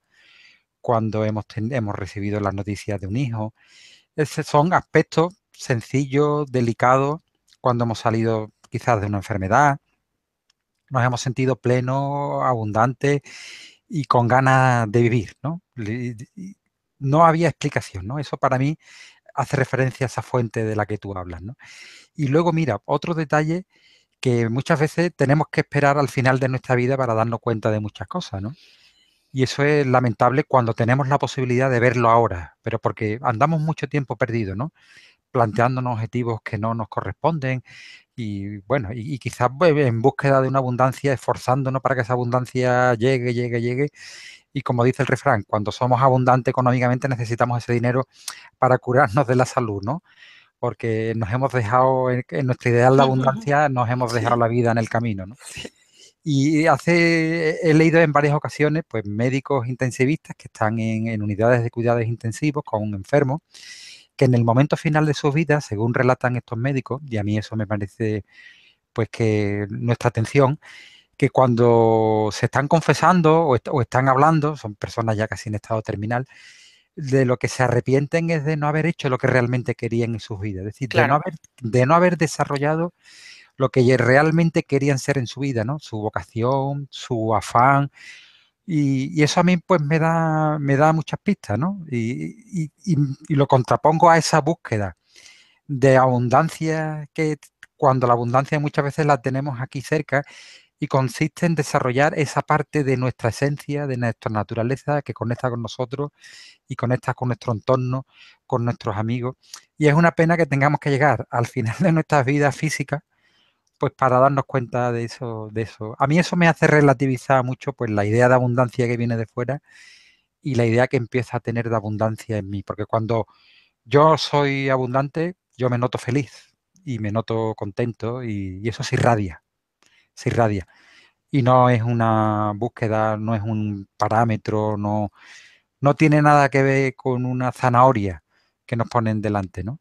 cuando hemos, hemos recibido las noticias de un hijo. Esos son aspectos sencillos, delicados, cuando hemos salido quizás de una enfermedad, nos hemos sentido pleno, abundante y con ganas de vivir, ¿no? No había explicación, ¿no? Eso para mí hace referencia a esa fuente de la que tú hablas, ¿no? Y luego, mira, otro detalle que muchas veces tenemos que esperar al final de nuestra vida para darnos cuenta de muchas cosas, ¿no? Y eso es lamentable cuando tenemos la posibilidad de verlo ahora, pero porque andamos mucho tiempo perdido, ¿no? planteándonos objetivos que no nos corresponden y bueno, y, quizás pues, en búsqueda de una abundancia, esforzándonos para que esa abundancia llegue, llegue, llegue. Y como dice el refrán, cuando somos abundantes económicamente necesitamos ese dinero para curarnos de la salud, ¿no? Porque nos hemos dejado, en nuestra idea de abundancia, nos hemos dejado la vida en el camino, Y hace, he leído en varias ocasiones, pues médicos intensivistas que están en, unidades de cuidados intensivos con un enfermo en el momento final de su vida, según relatan estos médicos, y a mí eso me parece pues que nuestra atención, que cuando se están confesando o, están hablando, son personas ya casi en estado terminal, de lo que se arrepienten es de no haber hecho lo que realmente querían en sus vidas, es decir, de, no haber, de no haber desarrollado lo que realmente querían ser en su vida, ¿no? Su vocación, su afán, y, eso a mí pues me da, me da muchas pistas, ¿no? Y, y, y, lo contrapongo a esa búsqueda de abundancia que cuando la abundancia muchas veces la tenemos aquí cerca y consiste en desarrollar esa parte de nuestra esencia, de nuestra naturaleza que conecta con nosotros y conecta con nuestro entorno, con nuestros amigos. Y es una pena que tengamos que llegar al final de nuestras vidas físicas pues para darnos cuenta de eso, de eso. A mí eso me hace relativizar mucho pues la idea de abundancia que viene de fuera y la idea que empieza a tener de abundancia en mí, porque cuando yo soy abundante, yo me noto feliz y me noto contento y, y eso se irradia, se irradia. Y no es una búsqueda, no es un parámetro, no, no tiene nada que ver con una zanahoria que nos ponen delante, ¿no?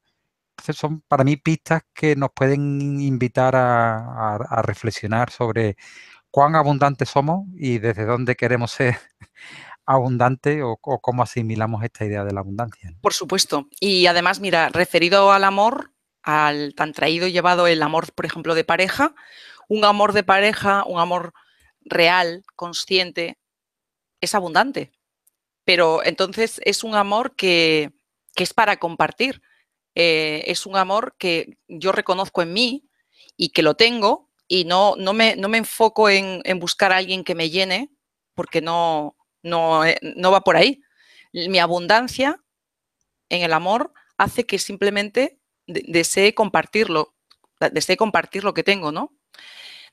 son para mí pistas que nos pueden invitar a, reflexionar sobre cuán abundantes somos y desde dónde queremos ser abundante o, cómo asimilamos esta idea de la abundancia. Por supuesto. Y además, mira, referido al amor, al tan traído y llevado el amor, por ejemplo, de pareja, un amor de pareja, un amor real, consciente, es abundante. Pero entonces es un amor que es para compartir. Eh, es un amor que yo reconozco en mí y que lo tengo y no, no, me, no me enfoco en, buscar a alguien que me llene porque no, no, eh, va por ahí. Mi abundancia en el amor hace que simplemente desee compartirlo, desee compartir lo que tengo, ¿no?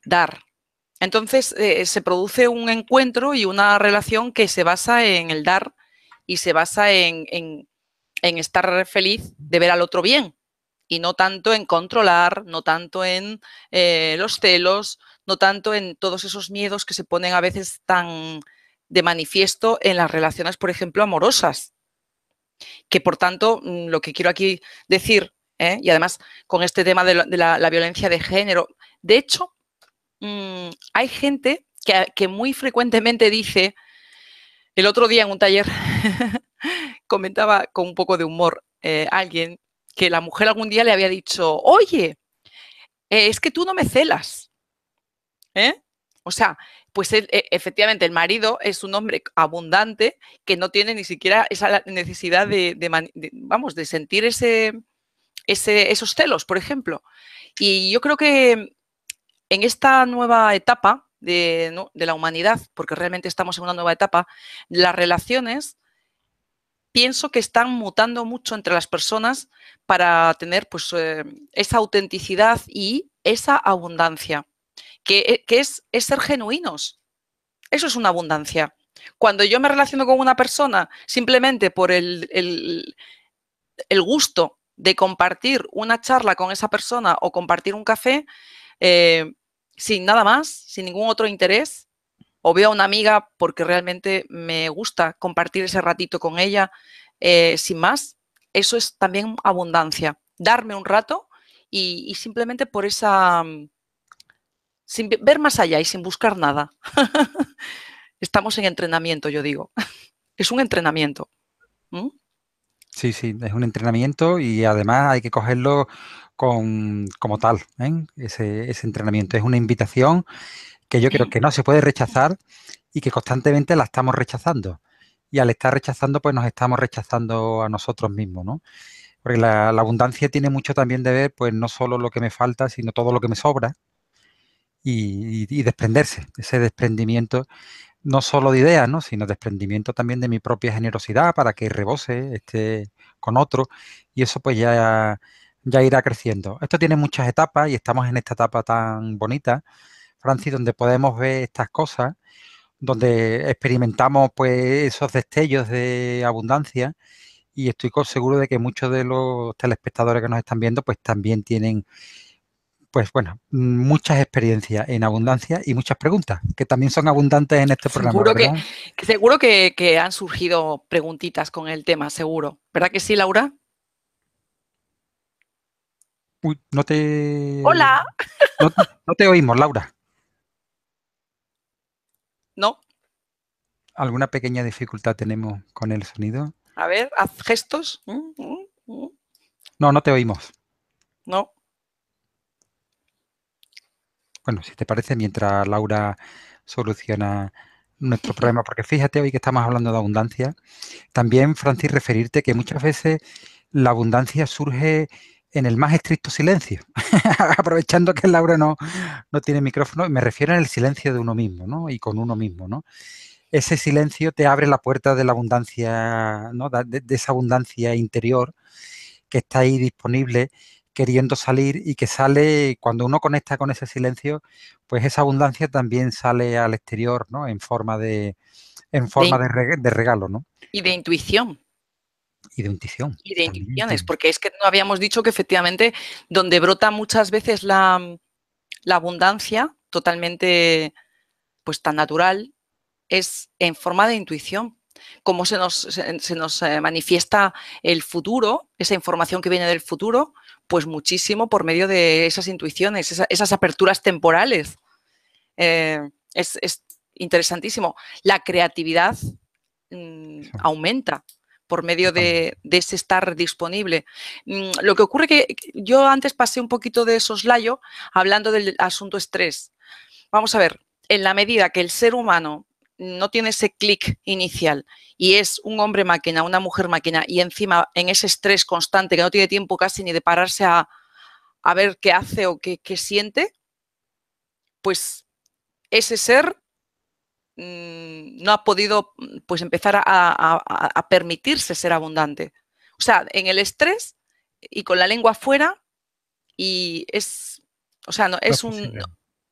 Dar. Entonces eh, se produce un encuentro y una relación que se basa en el dar y se basa en, en estar feliz de ver al otro bien y no tanto en controlar, no tanto en eh, los celos, no tanto en todos esos miedos que se ponen a veces tan de manifiesto en las relaciones, por ejemplo, amorosas. Que por tanto, mm, lo que quiero aquí decir, ¿eh? y además con este tema de, la, violencia de género, de hecho, mm, hay gente que muy frecuentemente dice, el otro día en un taller comentaba con un poco de humor eh, alguien que la mujer algún día le había dicho, oye, eh, es que tú no me celas. ¿eh? O sea, pues e, e, efectivamente el marido es un hombre abundante que no tiene ni siquiera esa necesidad de, vamos, de sentir ese, esos celos, por ejemplo. Y yo creo que en esta nueva etapa de, de la humanidad, porque realmente estamos en una nueva etapa, las relaciones pienso que están mutando mucho entre las personas para tener pues, eh, esa autenticidad y esa abundancia, que, eh, es, ser genuinos. Eso es una abundancia. Cuando yo me relaciono con una persona simplemente por el, el, gusto de compartir una charla con esa persona o compartir un café, eh, sin nada más, sin ningún otro interés, o veo a una amiga porque realmente me gusta compartir ese ratito con ella, eh, sin más, eso es también abundancia. Darme un rato y, simplemente por esa... Mm, sin ver más allá y sin buscar nada. Estamos en entrenamiento, yo digo. Es un entrenamiento. Sí, sí, es un entrenamiento y además hay que cogerlo con, como tal, ¿eh? ese, ese entrenamiento. Es una invitación que yo creo que no se puede rechazar y que constantemente la estamos rechazando. Y al estar rechazando, pues nos estamos rechazando a nosotros mismos, ¿no? Porque la, abundancia tiene mucho también de ver, pues no solo lo que me falta, sino todo lo que me sobra y, desprenderse, ese desprendimiento no solo de ideas, ¿no? sino desprendimiento también de mi propia generosidad para que rebose este con otro y eso pues ya, ya irá creciendo. Esto tiene muchas etapas y estamos en esta etapa tan bonita Francis, donde podemos ver estas cosas, donde experimentamos pues esos destellos de abundancia y estoy seguro de que muchos de los telespectadores que nos están viendo pues también tienen pues bueno, muchas experiencias en abundancia y muchas preguntas, que también son abundantes en este programa. Seguro, que, seguro que, han surgido preguntitas con el tema, seguro. ¿Verdad que sí, Laura? no te... Hola. no te oímos, Laura. No. ¿Alguna pequeña dificultad tenemos con el sonido? A ver, haz gestos. Mm, mm, mm. No, no te oímos. No. Bueno, si te parece, mientras Laura soluciona nuestro problema, porque fíjate hoy que estamos hablando de abundancia, también, Francis, referirte que muchas veces la abundancia surge en el más estricto silencio, aprovechando que Laura no, no tiene micrófono, me refiero en el silencio de uno mismo, ¿no? Y con uno mismo, ¿no? Ese silencio te abre la puerta de la abundancia, De, esa abundancia interior que está ahí disponible queriendo salir y que sale, cuando uno conecta con ese silencio, pues esa abundancia también sale al exterior, ¿no? En forma de, en forma de regalo, ¿no? Y de intuición y de intuición. Y de intuiciones, porque es que no habíamos dicho que efectivamente donde brota muchas veces la, abundancia, totalmente pues tan natural, es en forma de intuición. Cómo se nos, se, nos eh, manifiesta el futuro, esa información que viene del futuro, pues muchísimo por medio de esas intuiciones, esas, aperturas temporales. Eh, es, interesantísimo. La creatividad mm, aumenta por medio de, ese estar disponible. Mm, lo que ocurre que yo antes pasé un poquito de soslayo hablando del asunto estrés. Vamos a ver, en la medida que el ser humano no tiene ese clic inicial y es un hombre máquina, una mujer máquina y encima en ese estrés constante que no tiene tiempo casi ni de pararse a, ver qué hace o qué siente, pues ese ser Mm, no ha podido mm, pues empezar a, permitirse ser abundante. O sea, en el estrés y con la lengua afuera, y es, o sea, no, es, un, eh, no,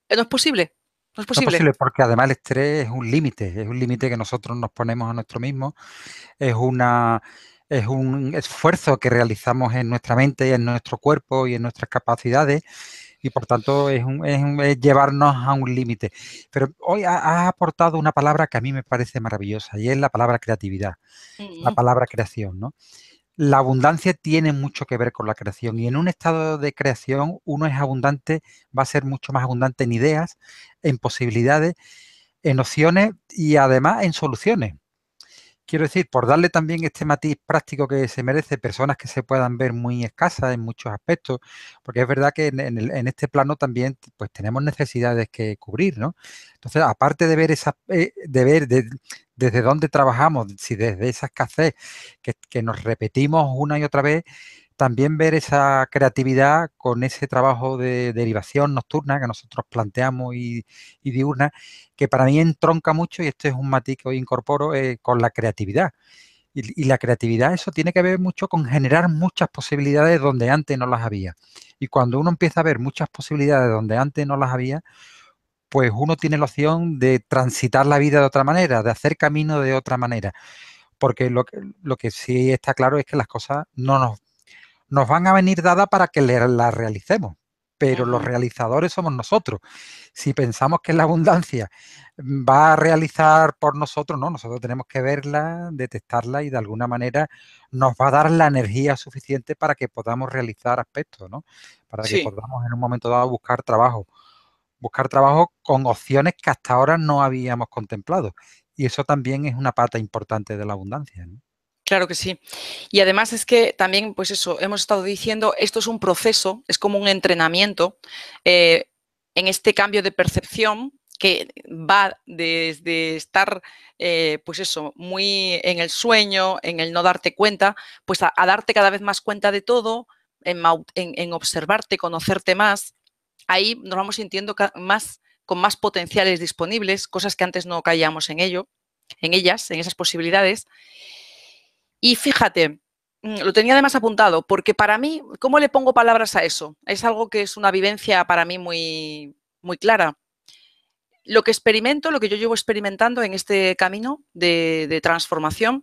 es posible. No es posible. es porque además el estrés es un límite, es un límite que nosotros nos ponemos a nosotros mismos, es una es un esfuerzo que realizamos en nuestra mente, en nuestro cuerpo y en nuestras capacidades y por tanto es, llevarnos a un límite. Pero hoy ha aportado una palabra que a mí me parece maravillosa y es la palabra creatividad, la mm. palabra creación, ¿no? La abundancia tiene mucho que ver con la creación y en un estado de creación uno es abundante, va a ser mucho más abundante en ideas, en posibilidades, en opciones y además en soluciones. Quiero decir, por darle también este matiz práctico que se merece, personas que se puedan ver muy escasas en muchos aspectos, porque es verdad que en, este plano también pues tenemos necesidades que cubrir, ¿no? Entonces, aparte de ver esa, eh, de ver desde dónde trabajamos, si desde esa escasez que, que nos repetimos una y otra vez, también ver esa creatividad con ese trabajo de derivación nocturna que nosotros planteamos y, diurna, que para mí entronca mucho, y esto es un matiz que hoy incorporo, eh, con la creatividad. Y, y, la creatividad, eso tiene que ver mucho con generar muchas posibilidades donde antes no las había. Y cuando uno empieza a ver muchas posibilidades donde antes no las había, pues uno tiene la opción de transitar la vida de otra manera, de hacer camino de otra manera. Porque lo que, lo que sí está claro es que las cosas no nos nos van a venir dadas para que la realicemos, pero los realizadores somos nosotros. Si pensamos que la abundancia va a realizar por nosotros, no, nosotros tenemos que verla, detectarla y de alguna manera nos va a dar la energía suficiente para que podamos realizar aspectos, ¿no? Para que podamos en un momento dado buscar trabajo. Buscar trabajo con opciones que hasta ahora no habíamos contemplado. Y eso también es una pata importante de la abundancia. ¿no? Claro que sí. Y además es que también, pues eso, hemos estado diciendo, esto es un proceso, es como un entrenamiento eh, en este cambio de percepción que va desde estar, eh, pues eso, muy en el sueño, en el no darte cuenta, pues a, darte cada vez más cuenta de todo, en, observarte, conocerte más. Ahí nos vamos sintiendo más, con más potenciales disponibles, cosas que antes no caíamos en ello, en ellas, en esas posibilidades. Y fíjate, mm, lo tenía además apuntado, porque para mí, ¿cómo le pongo palabras a eso? Es algo que es una vivencia para mí muy, muy clara. Lo que experimento, lo que yo llevo experimentando en este camino de, transformación,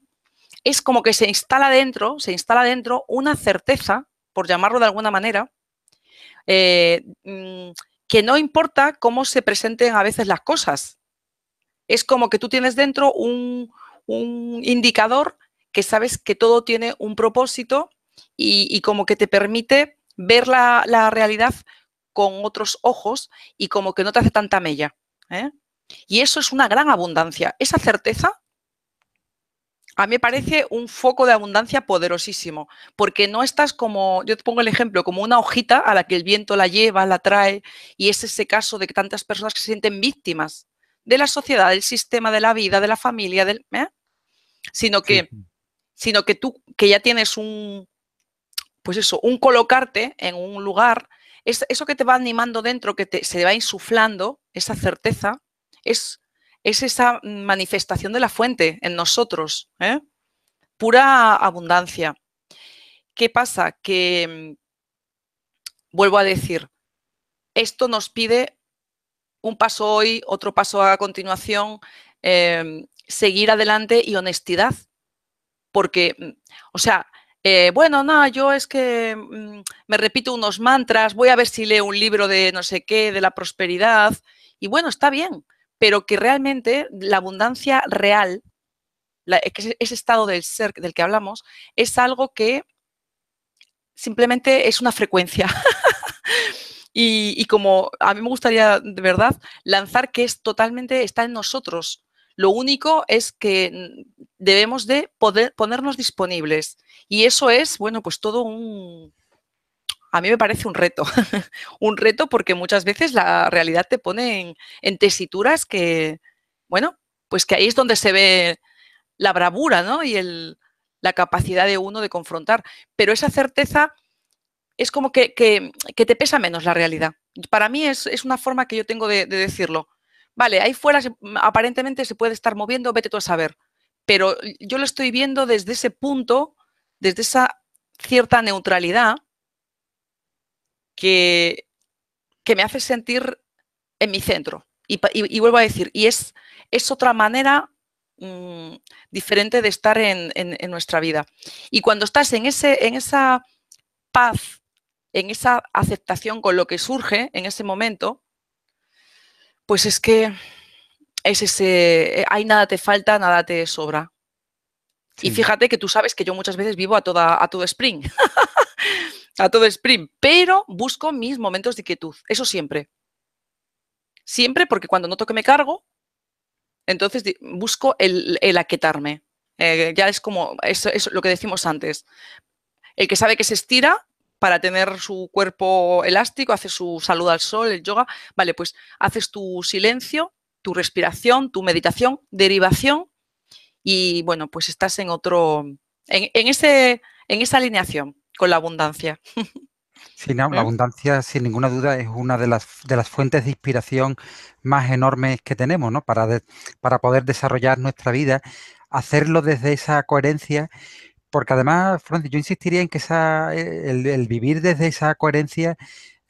es como que se instala dentro, se instala dentro una certeza, por llamarlo de alguna manera, eh, mm, que no importa cómo se presenten a veces las cosas. Es como que tú tienes dentro un indicador que sabes que todo tiene un propósito y, como que te permite ver la, realidad con otros ojos y como que no te hace tanta mella. ¿eh? Y eso es una gran abundancia. Esa certeza a mí me parece un foco de abundancia poderosísimo, porque no estás como, yo te pongo el ejemplo, como una hojita a la que el viento la lleva, la trae, y es ese caso de que tantas personas que se sienten víctimas de la sociedad, del sistema, de la vida, de la familia, del, ¿eh? sino que sino que tú, que ya tienes un, pues eso, un colocarte en un lugar, eso que te va animando dentro, que te, se va insuflando, esa certeza, es, es esa manifestación de la fuente en nosotros, ¿eh? pura abundancia. ¿Qué pasa? Que, mm, vuelvo a decir, esto nos pide un paso hoy, otro paso a continuación, em, seguir adelante y honestidad porque, mm, o sea, eh, bueno, no, yo es que mm, me repito unos mantras, voy a ver si leo un libro de no sé qué, de la prosperidad, y bueno, está bien, pero que realmente la abundancia real, ese estado del ser del que hablamos, es algo que simplemente es una frecuencia. y, como a mí me gustaría de verdad lanzar que es totalmente, está en nosotros. Lo único es que mm, debemos de poder ponernos disponibles. Y eso es, bueno, pues todo un... A mí me parece un reto, un reto porque muchas veces la realidad te pone en, tesituras que, bueno, pues que ahí es donde se ve la bravura, ¿no? Y la capacidad de uno de confrontar. Pero esa certeza es como que, te pesa menos la realidad. Para mí es, una forma que yo tengo de decirlo. Vale, ahí fuera aparentemente se puede estar moviendo, vete tú a saber. Pero yo lo estoy viendo desde ese punto, desde esa cierta neutralidad que, me hace sentir en mi centro. Y, vuelvo a decir, y es, otra manera mm, diferente de estar en, en, nuestra vida. Y cuando estás en, ese, en esa paz, en esa aceptación con lo que surge en ese momento, pues es que es ese, hay eh, nada te falta, nada te sobra. Y fíjate que tú sabes que yo muchas veces vivo a, toda, a todo sprint, a todo sprint, pero busco mis momentos de quietud, eso siempre. Siempre porque cuando noto que me cargo, entonces busco el, aquetarme. Eh, ya es como eso es lo que decimos antes. El que sabe que se estira, para tener su cuerpo elástico, hace su salud al sol, el yoga. Vale, pues haces tu silencio, tu respiración, tu meditación, derivación y bueno, pues estás en otro, en, ese, en esa alineación con la abundancia. Sí, la ¿Mm? abundancia sin ninguna duda es una de las, de las fuentes de inspiración más enormes que tenemos, ¿no? Para, para poder desarrollar nuestra vida, hacerlo desde esa coherencia porque además, Francis, yo insistiría en que esa, eh, el, vivir desde esa coherencia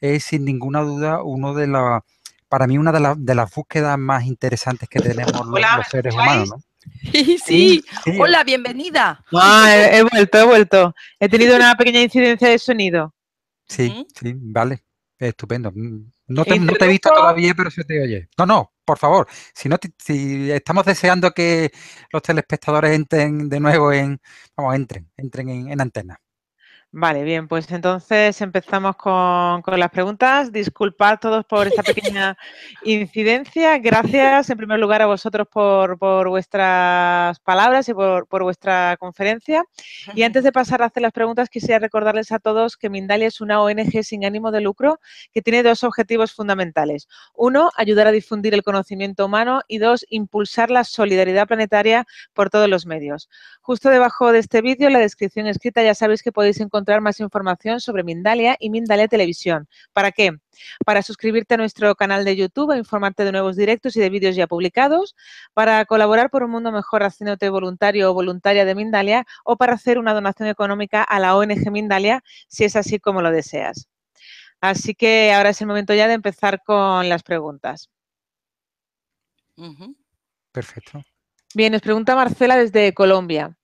es sin ninguna duda uno de la para mí, una de, las búsquedas más interesantes que tenemos los, seres humanos, Sí, sí. Hola, bienvenida. Ah, he, vuelto, he vuelto. He tenido una pequeña incidencia de sonido. Sí, sí, vale. Estupendo. No te, no te, he visto todavía, pero se te oye. No, no, por favor, si, no, estamos deseando que los telespectadores entren de nuevo en, vamos, entren, entren en antena. Vale, bien, pues entonces empezamos con, con, las preguntas. Disculpad todos por esta pequeña incidencia. Gracias en primer lugar a vosotros por, por vuestras palabras y por, por, vuestra conferencia. Y antes de pasar a hacer las preguntas, quisiera recordarles a todos que Mindalia es una ONG sin ánimo de lucro que tiene dos objetivos fundamentales. Uno, ayudar a difundir el conocimiento humano y dos, impulsar la solidaridad planetaria por todos los medios. Justo debajo de este vídeo, en la descripción escrita, ya sabéis que podéis encontrar encontrar más información sobre Mindalia y Mindalia Televisión. ¿Para qué? Para suscribirte a nuestro canal de YouTube e informarte de nuevos directos y de vídeos ya publicados, para colaborar por un mundo mejor haciéndote voluntario o voluntaria de Mindalia o para hacer una donación económica a la ONG Mindalia si es así como lo deseas. Así que ahora es el momento ya de empezar con las preguntas. Perfecto. Bien, nos pregunta Marcela desde Colombia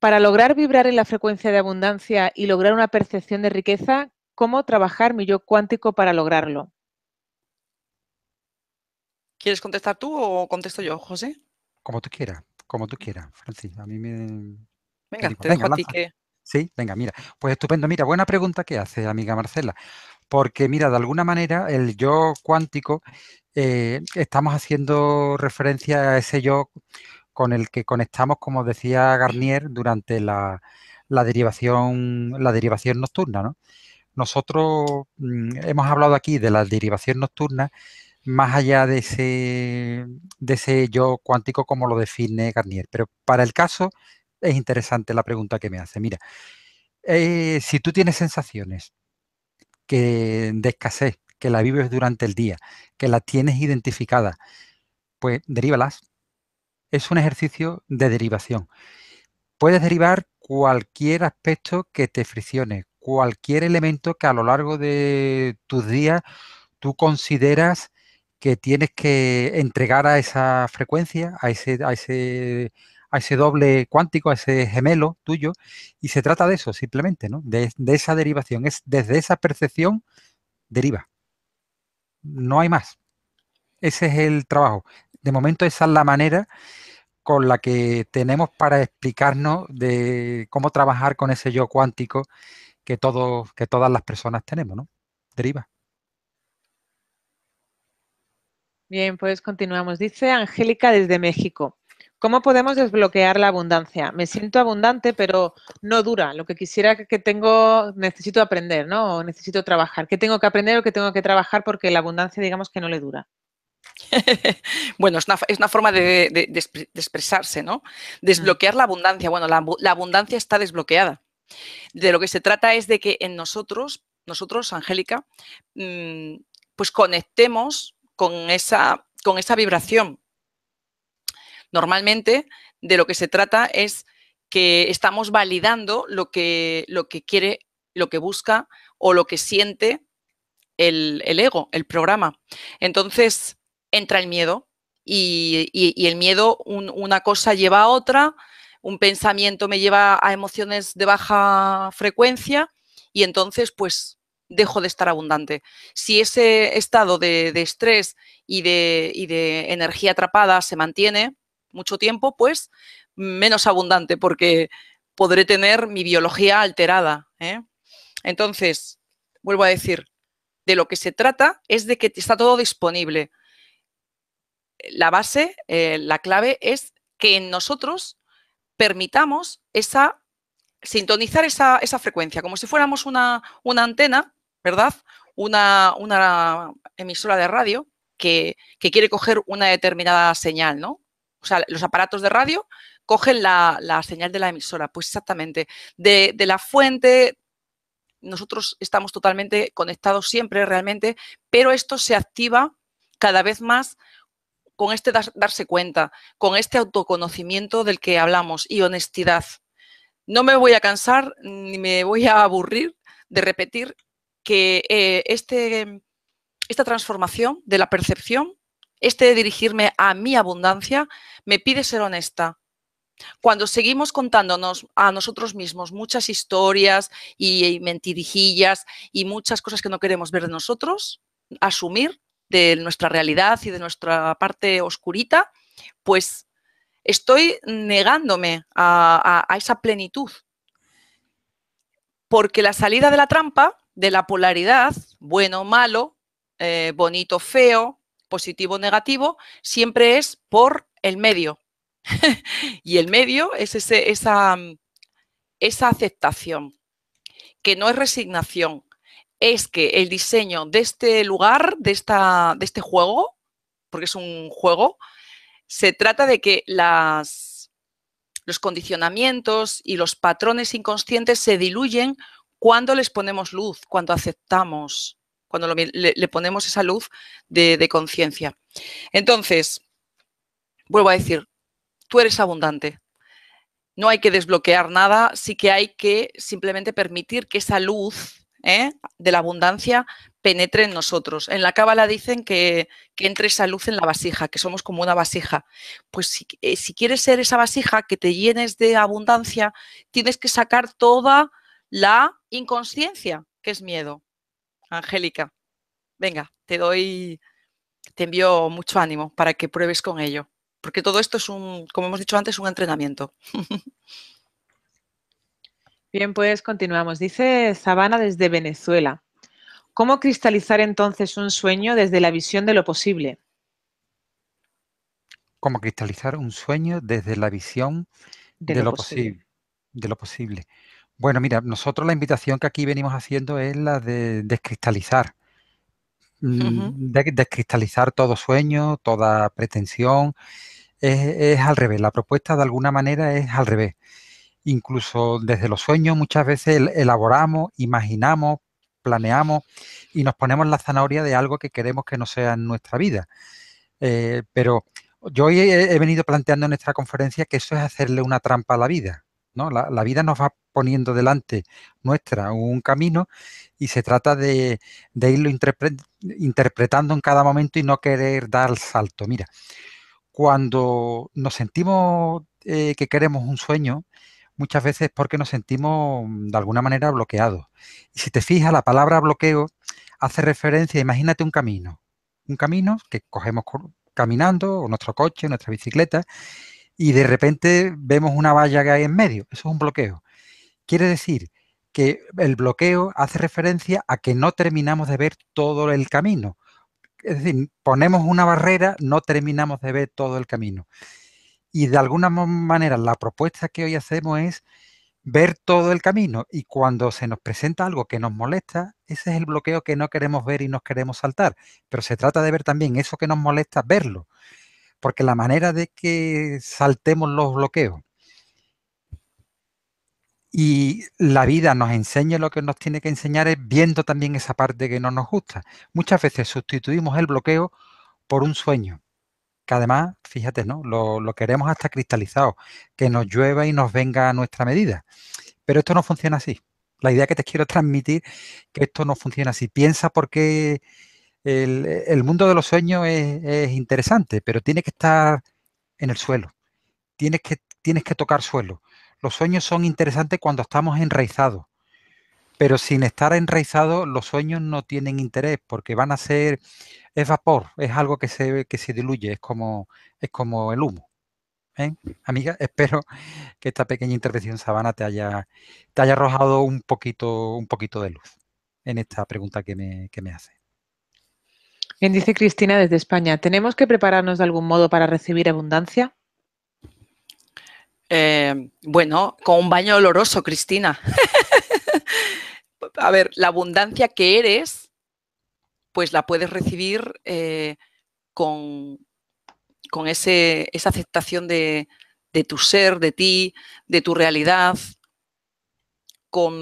para lograr vibrar en la frecuencia de abundancia y lograr una percepción de riqueza, ¿cómo trabajar mi yo cuántico para lograrlo? ¿Quieres contestar tú o contesto yo, José? Como tú quieras, como tú quieras, Francis. A mí me... Venga, te, dejo a ti que... Sí, venga, mira. Pues estupendo. Mira, buena pregunta que hace, amiga Marcela. Porque, mira, de alguna manera, el yo cuántico, eh, estamos haciendo referencia a ese yo con el que conectamos, como decía Garnier, durante la, derivación, la derivación nocturna. ¿no? Nosotros mm, hemos hablado aquí de la derivación nocturna, más allá de ese, yo cuántico como lo define Garnier. Pero para el caso es interesante la pregunta que me hace. Mira, eh, si tú tienes sensaciones que, de escasez, que la vives durante el día, que la tienes identificada, pues derívalas, es un ejercicio de derivación. Puedes derivar cualquier aspecto que te friccione, cualquier elemento que a lo largo de tus días tú consideras que tienes que entregar a esa frecuencia, a ese, a ese, doble cuántico, a ese gemelo tuyo, y se trata de eso simplemente, ¿no? De, esa derivación, es desde esa percepción deriva. No hay más. Ese es el trabajo de momento esa es la manera con la que tenemos para explicarnos de cómo trabajar con ese yo cuántico que, todo, que todas las personas tenemos, ¿no? Deriva. Bien, pues continuamos. Dice Angélica desde México. ¿Cómo podemos desbloquear la abundancia? Me siento abundante, pero no dura. Lo que quisiera que tengo, necesito aprender, ¿no? necesito trabajar. ¿Qué tengo que aprender o qué tengo que trabajar? Porque la abundancia, digamos que no le dura. bueno, es una, forma de, expresarse, ¿no? Mm. Desbloquear la abundancia. Bueno, la, abundancia está desbloqueada. De lo que se trata es de que en nosotros, nosotros, Angélica, mm, pues conectemos con esa, con esa vibración. Normalmente, de lo que se trata es que estamos validando lo que, lo que quiere, lo que busca o lo que siente el, el ego, el programa. Entonces, entra el miedo y, el miedo, una cosa lleva a otra, un pensamiento me lleva a emociones de baja frecuencia y entonces pues dejo de estar abundante. Si ese estado de, estrés y de, energía atrapada se mantiene mucho tiempo, pues menos abundante porque podré tener mi biología alterada. ¿eh? Entonces, vuelvo a decir, de lo que se trata es de que está todo disponible la base, eh, la clave es que nosotros permitamos esa, sintonizar esa, frecuencia, como si fuéramos una, antena, ¿verdad? Una, emisora de radio que, quiere coger una determinada señal, ¿no? O sea, los aparatos de radio cogen la, señal de la emisora, pues exactamente. De, de la fuente, nosotros estamos totalmente conectados siempre, realmente, pero esto se activa cada vez más con este darse cuenta, con este autoconocimiento del que hablamos y honestidad. No me voy a cansar ni me voy a aburrir de repetir que eh, este, esta transformación de la percepción, este de dirigirme a mi abundancia, me pide ser honesta, cuando seguimos contándonos a nosotros mismos muchas historias y mentirijillas y muchas cosas que no queremos ver de nosotros, asumir de nuestra realidad y de nuestra parte oscurita, pues estoy negándome a, esa plenitud. Porque la salida de la trampa, de la polaridad, bueno, malo, eh, bonito, feo, positivo, negativo, siempre es por el medio. y el medio es esa aceptación, que no es resignación, es que el diseño de este lugar, de, esta, de este juego, porque es un juego, se trata de que las, los condicionamientos y los patrones inconscientes se diluyen cuando les ponemos luz, cuando aceptamos, cuando le, ponemos esa luz de, de conciencia. Entonces, vuelvo a decir, tú eres abundante. No hay que desbloquear nada, sí que hay que simplemente permitir que esa luz ¿eh? de la abundancia penetre en nosotros. En la cábala dicen que, que, entre esa luz en la vasija, que somos como una vasija. Pues si, eh, si quieres ser esa vasija que te llenes de abundancia, tienes que sacar toda la inconsciencia, que es miedo. Angélica, venga, te doy, te envío mucho ánimo para que pruebes con ello, porque todo esto es un, como hemos dicho antes, un entrenamiento. Bien, pues continuamos. Dice Sabana desde Venezuela. ¿Cómo cristalizar entonces un sueño desde la visión de lo posible? ¿Cómo cristalizar un sueño desde la visión de, lo, posible. Bueno, mira, nosotros la invitación que aquí venimos haciendo es la de descristalizar. Mm, de, descristalizar todo sueño, toda pretensión. es, al revés. La propuesta de alguna manera es al revés incluso desde los sueños muchas veces elaboramos, imaginamos, planeamos y nos ponemos la zanahoria de algo que queremos que no sea en nuestra vida. Eh, pero yo he, venido planteando en nuestra conferencia que eso es hacerle una trampa a la vida. La, vida nos va poniendo delante nuestra un camino y se trata de, irlo interpretando en cada momento y no querer dar el salto. Mira, cuando nos sentimos eh, que queremos un sueño, muchas veces porque nos sentimos mm, de alguna manera bloqueados. Y si te fijas, la palabra bloqueo hace referencia, imagínate un camino, un camino que cogemos caminando, o nuestro coche, nuestra bicicleta, y de repente vemos una valla que hay en medio. Eso es un bloqueo. Quiere decir que el bloqueo hace referencia a que no terminamos de ver todo el camino. Es decir, ponemos una barrera, no terminamos de ver todo el camino. Y de alguna manera la propuesta que hoy hacemos es ver todo el camino y cuando se nos presenta algo que nos molesta, ese es el bloqueo que no queremos ver y nos queremos saltar. Pero se trata de ver también eso que nos molesta, verlo. Porque la manera de que saltemos los bloqueos y la vida nos enseña lo que nos tiene que enseñar es viendo también esa parte que no nos gusta. Muchas veces sustituimos el bloqueo por un sueño que además, fíjate, ¿no? Lo, queremos hasta cristalizado, que nos llueva y nos venga a nuestra medida. Pero esto no funciona así. La idea que te quiero transmitir, que esto no funciona así. Piensa porque el, el mundo de los sueños es, interesante, pero tiene que estar en el suelo. Tienes que, tienes que tocar suelo. Los sueños son interesantes cuando estamos enraizados. Pero sin estar enraizados, los sueños no tienen interés porque van a ser es vapor, es algo que se, que se diluye, es como, es como el humo. ¿eh? Mm. Amiga, espero que esta pequeña intervención sabana te haya, te haya arrojado un poquito, un poquito de luz en esta pregunta que me, hace. Bien, dice Cristina desde España, ¿tenemos que prepararnos de algún modo para recibir abundancia? Eh, bueno, con un baño oloroso, Cristina. A ver, la abundancia que eres pues la puedes recibir eh, con, esa aceptación de, tu ser, de ti, de tu realidad, con,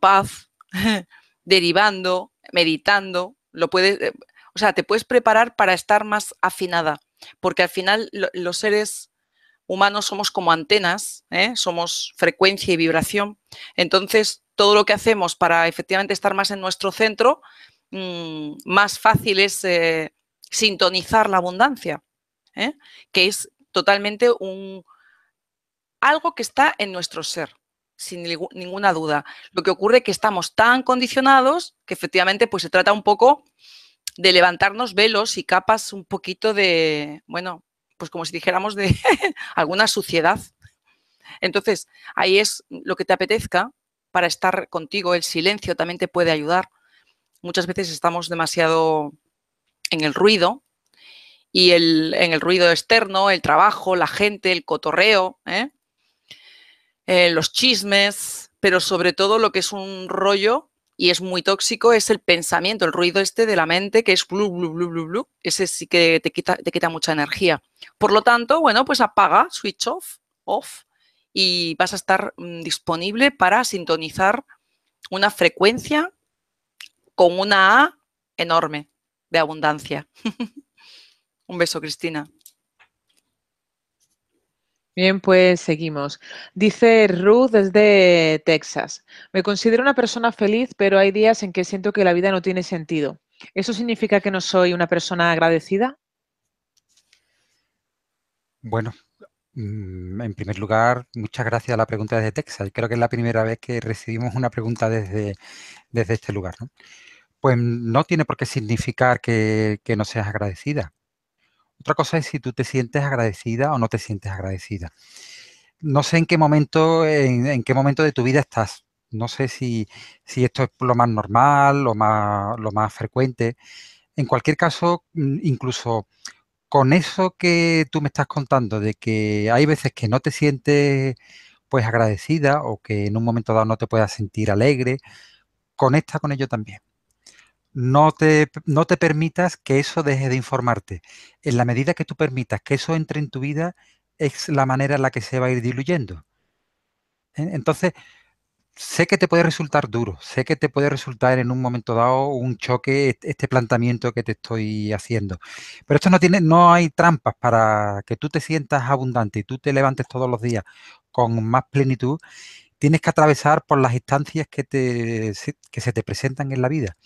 paz, derivando, meditando, lo puedes, eh, o sea, te puedes preparar para estar más afinada, porque al final los seres humanos somos como antenas, ¿eh? somos frecuencia y vibración, entonces todo lo que hacemos para efectivamente estar más en nuestro centro Mm, más fácil es eh, sintonizar la abundancia, ¿eh? que es totalmente un, algo que está en nuestro ser, sin ninguna duda. Lo que ocurre es que estamos tan condicionados que efectivamente pues, se trata un poco de levantarnos velos y capas un poquito de, bueno, pues como si dijéramos de alguna suciedad. Entonces, ahí es lo que te apetezca para estar contigo. El silencio también te puede ayudar muchas veces estamos demasiado en el ruido y en el ruido externo, el trabajo, la gente, el cotorreo, ¿eh? Eh, los chismes, pero sobre todo lo que es un rollo y es muy tóxico es el pensamiento, el ruido este de la mente que es blu, blu, blu, blu, blu. Ese sí que te quita, te quita mucha energía. Por lo tanto, bueno, pues apaga, switch off, off, y vas a estar mm, disponible para sintonizar una frecuencia con una A enorme de abundancia. Un beso, Cristina. Bien, pues seguimos. Dice Ruth desde Texas. Me considero una persona feliz, pero hay días en que siento que la vida no tiene sentido. ¿Eso significa que no soy una persona agradecida? Bueno, mm, en primer lugar, muchas gracias a la pregunta desde Texas. Creo que es la primera vez que recibimos una pregunta desde, desde este lugar. ¿no? pues no tiene por qué significar que, no seas agradecida. Otra cosa es si tú te sientes agradecida o no te sientes agradecida. No sé en qué momento, en, qué momento de tu vida estás. No sé si, esto es lo más normal, lo más, lo más frecuente. En cualquier caso, mm, incluso con eso que tú me estás contando, de que hay veces que no te sientes pues agradecida o que en un momento dado no te puedas sentir alegre, conecta con ello también no te, permitas que eso deje de informarte. En la medida que tú permitas que eso entre en tu vida, es la manera en la que se va a ir diluyendo. Entonces, sé que te puede resultar duro, sé que te puede resultar en un momento dado un choque este planteamiento que te estoy haciendo. Pero esto no tiene, no hay trampas para que tú te sientas abundante y tú te levantes todos los días con más plenitud. Tienes que atravesar por las instancias que, que se te presentan en la vida.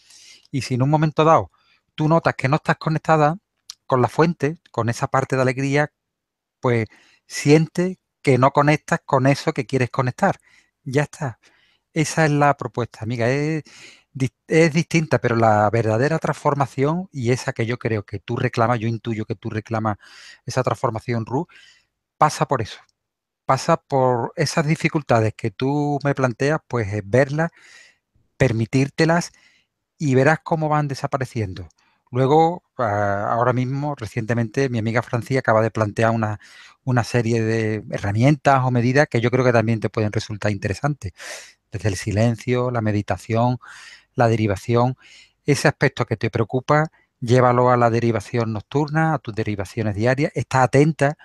Y si en un momento dado tú notas que no estás conectada con la fuente, con esa parte de alegría, pues siente que no conectas con eso que quieres conectar. Ya está. Esa es la propuesta, amiga. Es, es distinta, pero la verdadera transformación, y esa que yo creo que tú reclamas, yo intuyo que tú reclamas esa transformación, Ru, pasa por eso. Pasa por esas dificultades que tú me planteas, pues verlas, permitírtelas y verás cómo van desapareciendo. Luego, ah, ahora mismo, recientemente, mi amiga Francia acaba de plantear una, una, serie de herramientas o medidas que yo creo que también te pueden resultar interesantes. Desde el silencio, la meditación, la derivación. Ese aspecto que te preocupa, llévalo a la derivación nocturna, a tus derivaciones diarias. Está atenta,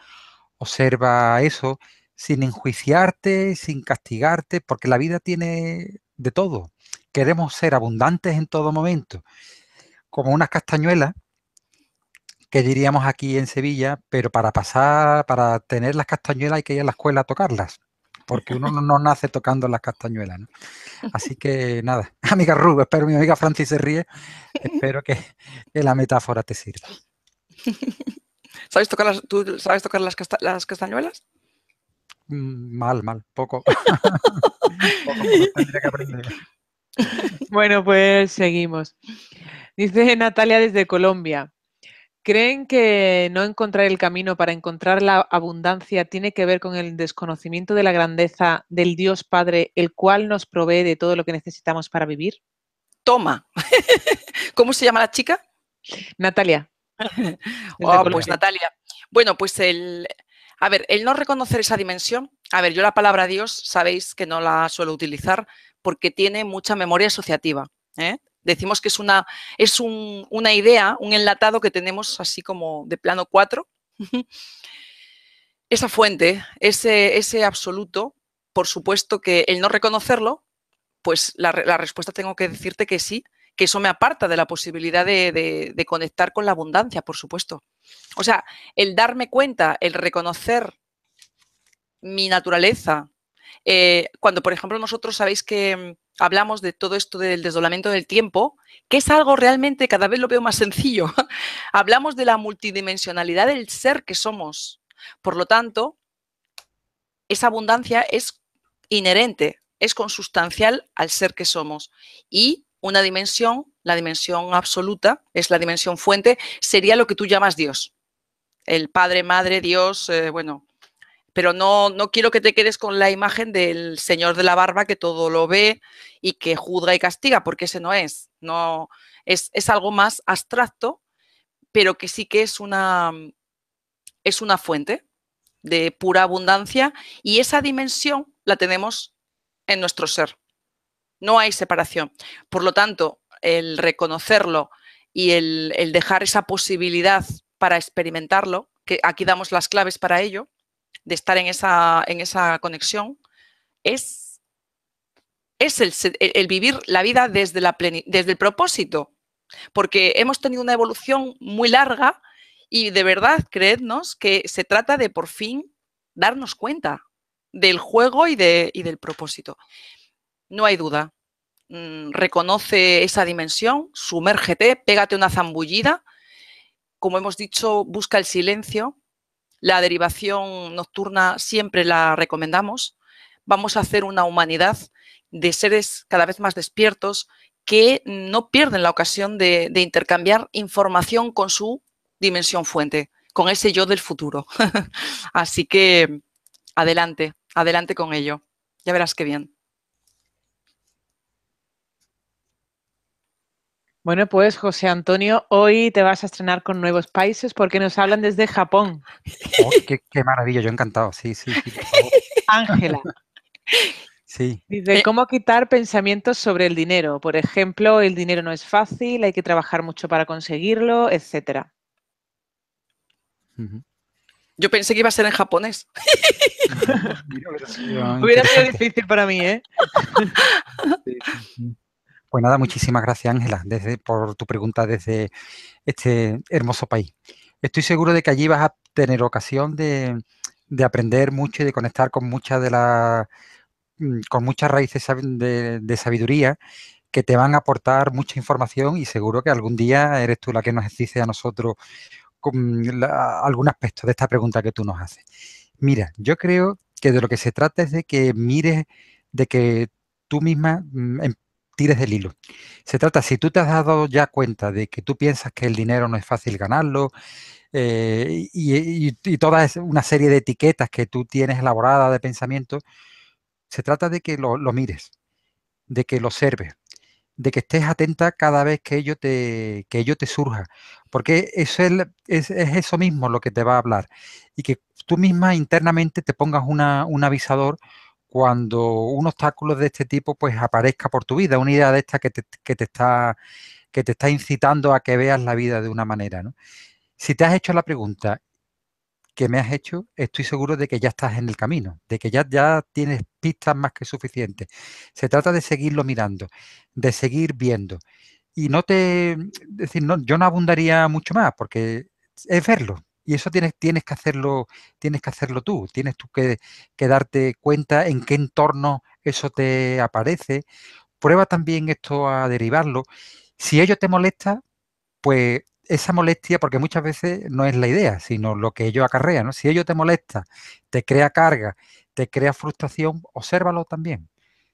observa eso sin enjuiciarte, sin castigarte, porque la vida tiene de todo. Queremos ser abundantes en todo momento, como unas castañuelas que diríamos aquí en Sevilla, pero para pasar, para tener las castañuelas hay que ir a la escuela a tocarlas, porque uno no, nace tocando las castañuelas. Así que nada, amiga Rubio, espero mi amiga Francis se ríe, espero que, la metáfora te sirva. ¿Sabes tocar las, ¿Tú sabes tocar las castañuelas? Mm, mal, mal, poco. Bueno, pues seguimos. Dice Natalia desde Colombia. ¿Creen que no encontrar el camino para encontrar la abundancia tiene que ver con el desconocimiento de la grandeza del Dios Padre, el cual nos provee de todo lo que necesitamos para vivir? Toma. ¿Cómo se llama la chica? Natalia. Ah, pues Natalia. Bueno, pues el, a ver, el no reconocer esa dimensión a ver, yo la palabra Dios sabéis que no la suelo utilizar porque tiene mucha memoria asociativa. ¿eh? Decimos que es, una, es una idea, un enlatado que tenemos así como de plano 4. Esa fuente, ese, ese absoluto, por supuesto que el no reconocerlo, pues la, respuesta tengo que decirte que sí, que eso me aparta de la posibilidad de, de conectar con la abundancia, por supuesto. O sea, el darme cuenta, el reconocer mi naturaleza. Eh, cuando, por ejemplo, nosotros sabéis que mm, hablamos de todo esto del desdoblamiento del tiempo, que es algo realmente cada vez lo veo más sencillo. hablamos de la multidimensionalidad del ser que somos. Por lo tanto, esa abundancia es inherente, es consustancial al ser que somos. Y una dimensión, la dimensión absoluta, es la dimensión fuente, sería lo que tú llamas Dios. El Padre, Madre, Dios, eh, bueno, pero no, no quiero que te quedes con la imagen del señor de la barba que todo lo ve y que juzga y castiga, porque ese no es. No, es, algo más abstracto, pero que sí que es una, mm, es una fuente de pura abundancia y esa dimensión la tenemos en nuestro ser. No hay separación. Por lo tanto, el reconocerlo y el, el dejar esa posibilidad para experimentarlo, que aquí damos las claves para ello, de estar en esa, en esa conexión, es, es el, vivir la vida desde, la desde el propósito, porque hemos tenido una evolución muy larga y de verdad, creednos que se trata de por fin darnos cuenta del juego y, y del propósito. No hay duda. Mm, reconoce esa dimensión, sumérgete, pégate una zambullida. Como hemos dicho, busca el silencio, la derivación nocturna siempre la recomendamos. Vamos a hacer una humanidad de seres cada vez más despiertos que no pierden la ocasión de, intercambiar información con su dimensión fuente, con ese yo del futuro. Así que adelante, adelante con ello. Ya verás qué bien. Bueno, pues José Antonio, hoy te vas a estrenar con nuevos países porque nos hablan desde Japón. Oh, qué, maravilla, yo encantado, sí, sí. Ángela. Sí. Dice, eh. ¿cómo quitar pensamientos sobre el dinero? Por ejemplo, el dinero no es fácil, hay que trabajar mucho para conseguirlo, etcétera. Yo pensé que iba a ser en japonés. Hubiera sido difícil para mí, ¿eh? Sí. Pues nada, muchísimas gracias Ángela desde, por tu pregunta desde este hermoso país. Estoy seguro de que allí vas a tener ocasión de, aprender mucho y de conectar con muchas de las mm, con muchas raíces de, sabiduría que te van a aportar mucha información y seguro que algún día eres tú la que nos dice a nosotros con algún aspecto de esta pregunta que tú nos haces. Mira, yo creo que de lo que se trata es de que mires, de que tú misma mm, tires del hilo. Se trata, si tú te has dado ya cuenta de que tú piensas que el dinero no es fácil ganarlo eh, y, toda una serie de etiquetas que tú tienes elaborada de pensamiento, se trata de que lo, mires, de que lo observes, de que estés atenta cada vez que ello te, que te surja, porque eso es, eso mismo lo que te va a hablar y que tú misma internamente te pongas un avisador cuando un obstáculo de este tipo pues aparezca por tu vida, una idea de esta que te, que te, está, que te está incitando a que veas la vida de una manera. ¿no? Si te has hecho la pregunta que me has hecho, estoy seguro de que ya estás en el camino, de que ya, ya tienes pistas más que suficientes. Se trata de seguirlo mirando, de seguir viendo. Y no te, decir, no, yo no abundaría mucho más, porque es verlo, y eso tienes, tienes que hacerlo, tienes que hacerlo tú, tienes tú que, que darte cuenta en qué entorno eso te aparece. Prueba también esto a derivarlo. Si ello te molesta, pues esa molestia, porque muchas veces no es la idea, sino lo que ello acarrea, ¿no? Si ello te molesta, te crea carga, te crea frustración, obsérvalo también.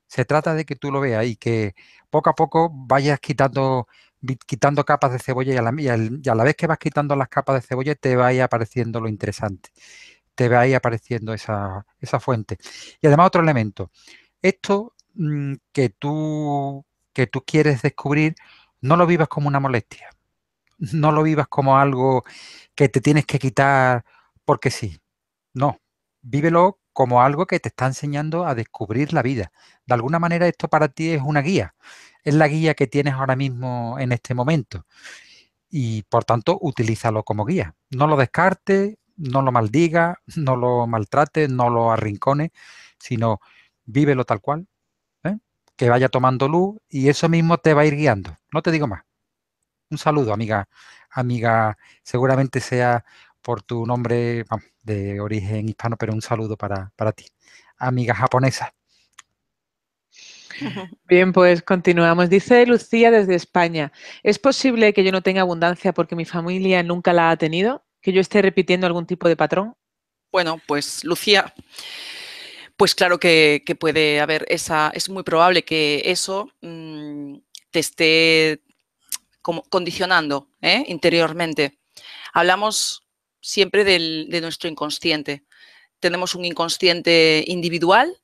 Se trata de que tú lo veas y que poco a poco vayas quitando quitando capas de cebolla y a, la, vez que vas quitando las capas de cebolla te va a ir apareciendo lo interesante, te va a ir apareciendo esa, fuente. Y además otro elemento, esto mm, que, tú, que tú quieres descubrir, no lo vivas como una molestia, no lo vivas como algo que te tienes que quitar porque sí, no, vívelo como algo que te está enseñando a descubrir la vida. De alguna manera esto para ti es una guía, es la guía que tienes ahora mismo en este momento. Y por tanto, utilízalo como guía. No lo descarte, no lo maldiga, no lo maltrate, no lo arrincone, sino vívelo tal cual, ¿eh? que vaya tomando luz y eso mismo te va a ir guiando. No te digo más. Un saludo, amiga, amiga, seguramente sea por tu nombre, de origen hispano, pero un saludo para, ti, amiga japonesa. Bien, pues continuamos. Dice Lucía desde España, ¿es posible que yo no tenga abundancia porque mi familia nunca la ha tenido? ¿Que yo esté repitiendo algún tipo de patrón? Bueno, pues Lucía, pues claro que, puede haber esa, es muy probable que eso mm, te esté como condicionando ¿eh? interiormente. Hablamos siempre del, de nuestro inconsciente. Tenemos un inconsciente individual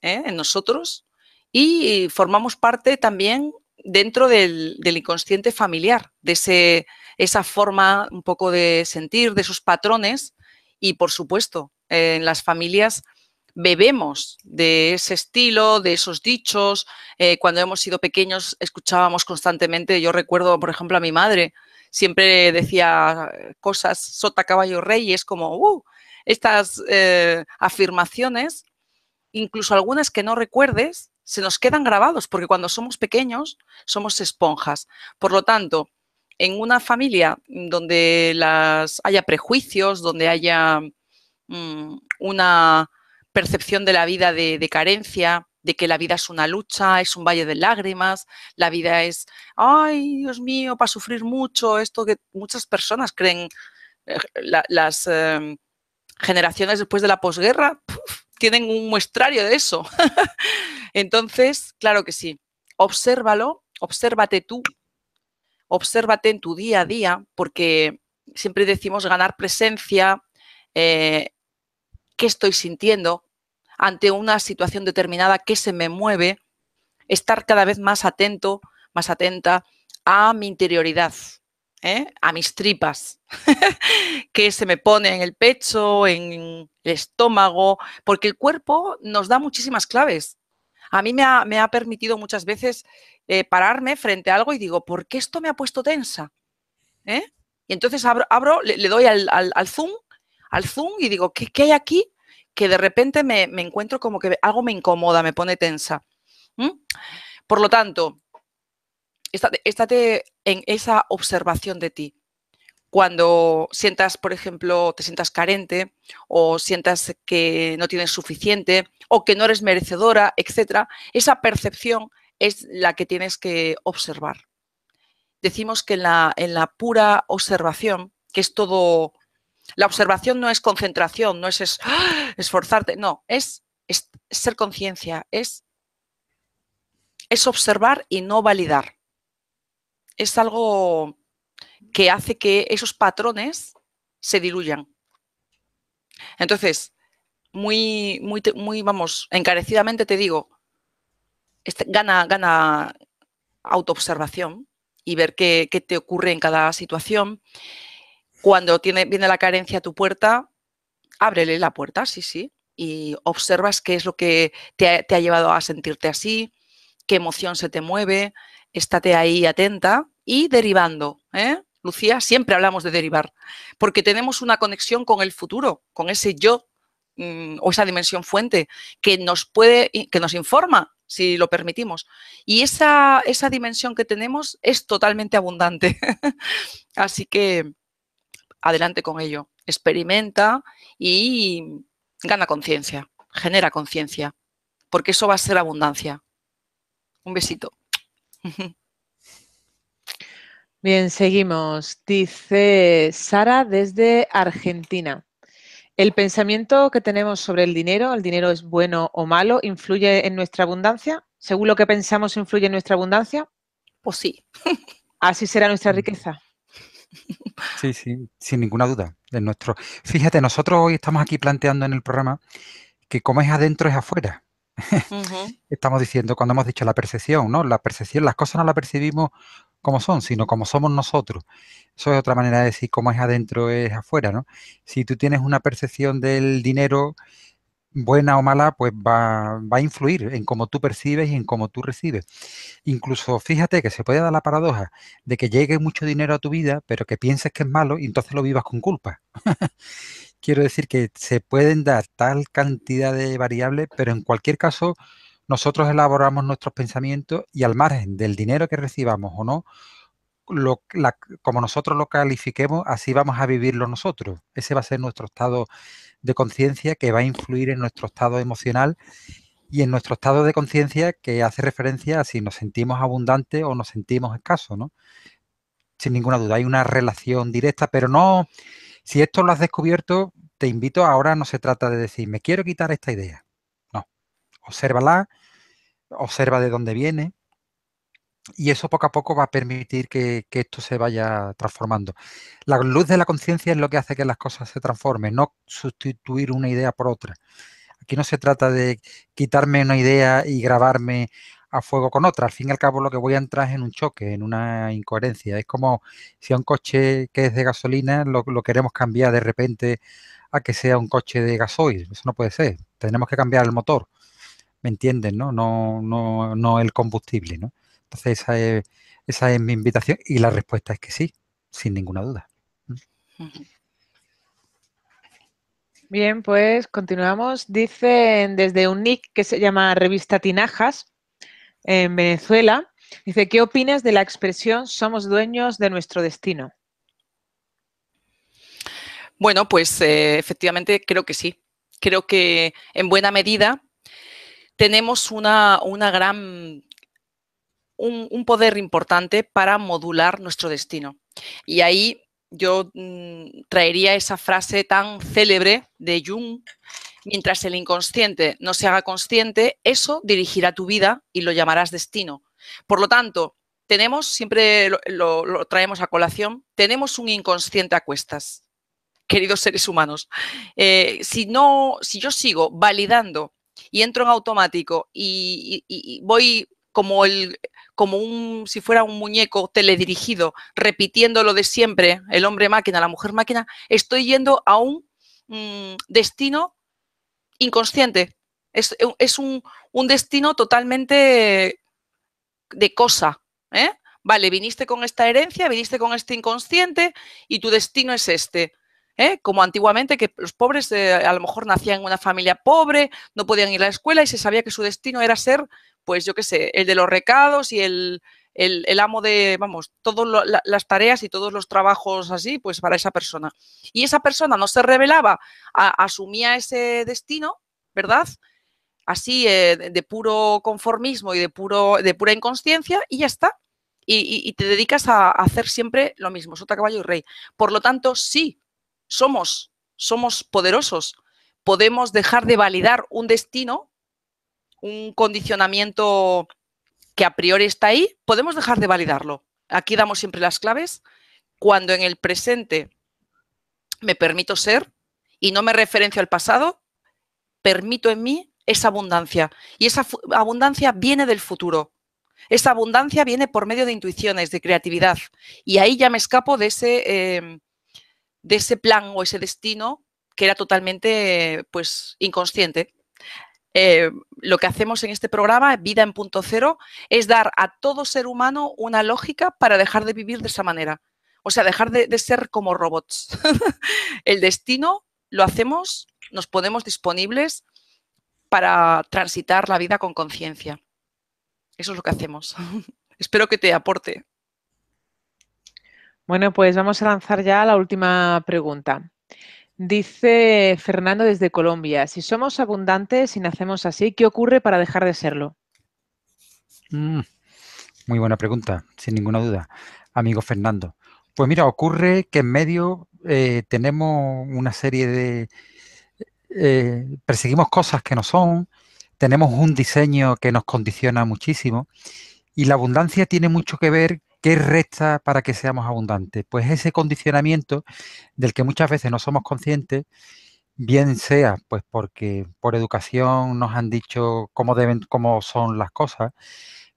¿eh? en nosotros y formamos parte también dentro del, del inconsciente familiar, de ese, esa forma un poco de sentir, de esos patrones y, por supuesto, eh, en las familias bebemos de ese estilo, de esos dichos. Eh, cuando hemos sido pequeños escuchábamos constantemente, yo recuerdo, por ejemplo, a mi madre siempre decía cosas sota caballo rey y es como, uh, estas eh, afirmaciones, incluso algunas que no recuerdes, se nos quedan grabados porque cuando somos pequeños somos esponjas. Por lo tanto, en una familia donde las, haya prejuicios, donde haya mm, una percepción de la vida de carencia, de que la vida es una lucha, es un valle de lágrimas, la vida es, ay, Dios mío, para sufrir mucho, esto que muchas personas creen, eh, las em, generaciones después de la posguerra tienen un muestrario de eso. Entonces, claro que sí, obsérvalo, obsérvate tú, obsérvate en tu día a día, porque siempre decimos ganar presencia, eh, qué estoy sintiendo, ante una situación determinada que se me mueve, estar cada vez más atento, más atenta a mi interioridad, ¿eh? a mis tripas, que se me pone en el pecho, en el estómago, porque el cuerpo nos da muchísimas claves. A mí me ha, permitido muchas veces eh, pararme frente a algo y digo, ¿por qué esto me ha puesto tensa? ¿eh? Y entonces abro, le, doy al, al zoom al zoom y digo, ¿qué, hay aquí? que de repente me, encuentro como que algo me incomoda, me pone tensa. Por lo tanto, estate, en esa observación de ti cuando sientas, por ejemplo, te sientas carente o sientas que no tienes suficiente o que no eres merecedora, etcétera, esa percepción es la que tienes que observar. Decimos que la, en la pura observación, que es todo la observación no es concentración, no es, ¡ah! esforzarte, no, es, ser conciencia, es, es observar y no validar. Es algo que hace que esos patrones se diluyan. Entonces, muy, muy, muy, vamos, encarecidamente te digo, este, gana, gana autoobservación y ver qué, qué te ocurre en cada situación cuando viene la carencia a tu puerta, ábrele la puerta, sí, sí, y observas qué es lo que te ha, llevado a sentirte así, qué emoción se te mueve, estate ahí atenta y derivando. ¿eh? Lucía, siempre hablamos de derivar, porque tenemos una conexión con el futuro, con ese yo mm, o esa dimensión fuente que nos puede, que nos informa si lo permitimos. Y esa, esa dimensión que tenemos es totalmente abundante. Así que adelante con ello, experimenta y gana conciencia, genera conciencia, porque eso va a ser abundancia. Un besito. Bien, seguimos. Dice Sara desde Argentina. ¿El pensamiento que tenemos sobre el dinero, el dinero es bueno o malo, influye en nuestra abundancia? ¿Según lo que pensamos influye en nuestra abundancia? Pues sí. Así será nuestra mm. riqueza. Sí, sí, sin ninguna duda. de nuestro. Fíjate, nosotros hoy estamos aquí planteando en el programa que como es adentro es afuera. Estamos diciendo cuando hemos dicho la percepción, ¿no? La percepción, las cosas no las percibimos como son, sino como somos nosotros. Eso es otra manera de decir cómo es adentro es afuera, ¿no? Si tú tienes una percepción del dinero buena o mala, pues va, a influir en cómo tú percibes y en cómo tú recibes. Incluso fíjate que se puede dar la paradoja de que llegue mucho dinero a tu vida, pero que pienses que es malo y entonces lo vivas con culpa. Quiero decir que se pueden dar tal cantidad de variables, pero en cualquier caso nosotros elaboramos nuestros pensamientos y al margen del dinero que recibamos o no, lo, como nosotros lo califiquemos, así vamos a vivirlo nosotros. Ese va a ser nuestro estado de conciencia que va a influir en nuestro estado emocional y en nuestro estado de conciencia que hace referencia a si nos sentimos abundantes o nos sentimos escasos, ¿no? Sin ninguna duda, hay una relación directa, pero no, si esto lo has descubierto, te invito, ahora no se trata de decir, me quiero quitar esta idea, no, obsérvala, observa de dónde viene, y eso poco a poco va a permitir que, esto se vaya transformando. La luz de la conciencia es lo que hace que las cosas se transformen, no sustituir una idea por otra. Aquí no se trata de quitarme una idea y grabarme a fuego con otra. Al fin y al cabo lo que voy a entrar es en un choque, en una incoherencia. Es como si a un coche que es de gasolina lo, queremos cambiar de repente a que sea un coche de gasoil. Eso no puede ser. Tenemos que cambiar el motor. ¿Me entienden? No, no, no, no el combustible, ¿no? Entonces esa es, mi invitación y la respuesta es que sí, sin ninguna duda. Mm. Bien, pues continuamos. Dicen desde un nick que se llama Revista Tinajas en Venezuela. Dice, ¿qué opinas de la expresión somos dueños de nuestro destino? Bueno, pues eh, efectivamente creo que sí. Creo que en buena medida tenemos una, una gran un, poder importante para modular nuestro destino. Y ahí yo mm, traería esa frase tan célebre de Jung, mientras el inconsciente no se haga consciente, eso dirigirá tu vida y lo llamarás destino. Por lo tanto, tenemos, siempre lo, traemos a colación, tenemos un inconsciente a cuestas, queridos seres humanos. Eh, si, no, si yo sigo validando y entro en automático y voy como, el, como un, si fuera un muñeco teledirigido, repitiendo lo de siempre, el hombre máquina, la mujer máquina, estoy yendo a un mm, destino inconsciente. Es, e, es un, destino totalmente de cosa. ¿eh? Vale, viniste con esta herencia, viniste con este inconsciente y tu destino es este. ¿eh? Como antiguamente que los pobres eh, a lo mejor nacían en una familia pobre, no podían ir a la escuela y se sabía que su destino era ser pues yo qué sé, el de los recados y el, el, amo de, vamos, todas las tareas y todos los trabajos así, pues para esa persona. Y esa persona no se revelaba, asumía ese destino, ¿verdad? Así, eh, de, puro conformismo y de, puro, de pura inconsciencia, y ya está. Y, te dedicas a, hacer siempre lo mismo, sota, caballo y rey. Por lo tanto, sí, somos, somos poderosos. Podemos dejar de validar un destino un condicionamiento que a priori está ahí, podemos dejar de validarlo. Aquí damos siempre las claves. Cuando en el presente me permito ser y no me referencio al pasado, permito en mí esa abundancia. Y esa abundancia viene del futuro. Esa abundancia viene por medio de intuiciones, de creatividad. Y ahí ya me escapo de ese, em, de ese plan o ese destino que era totalmente pues, inconsciente. Eh, lo que hacemos en este programa, Vida en Punto Cero, es dar a todo ser humano una lógica para dejar de vivir de esa manera. O sea, dejar de, de ser como robots. el destino lo hacemos, nos ponemos disponibles para transitar la vida con conciencia. Eso es lo que hacemos. Espero que te aporte. Bueno, pues vamos a lanzar ya la última pregunta. Dice Fernando desde Colombia, si somos abundantes y nacemos así, ¿qué ocurre para dejar de serlo? Mm, muy buena pregunta, sin ninguna duda, amigo Fernando. Pues mira, ocurre que en medio eh, tenemos una serie de... Eh, perseguimos cosas que no son, tenemos un diseño que nos condiciona muchísimo y la abundancia tiene mucho que ver ¿Qué resta para que seamos abundantes? Pues ese condicionamiento del que muchas veces no somos conscientes, bien sea pues porque por educación nos han dicho cómo deben, cómo son las cosas,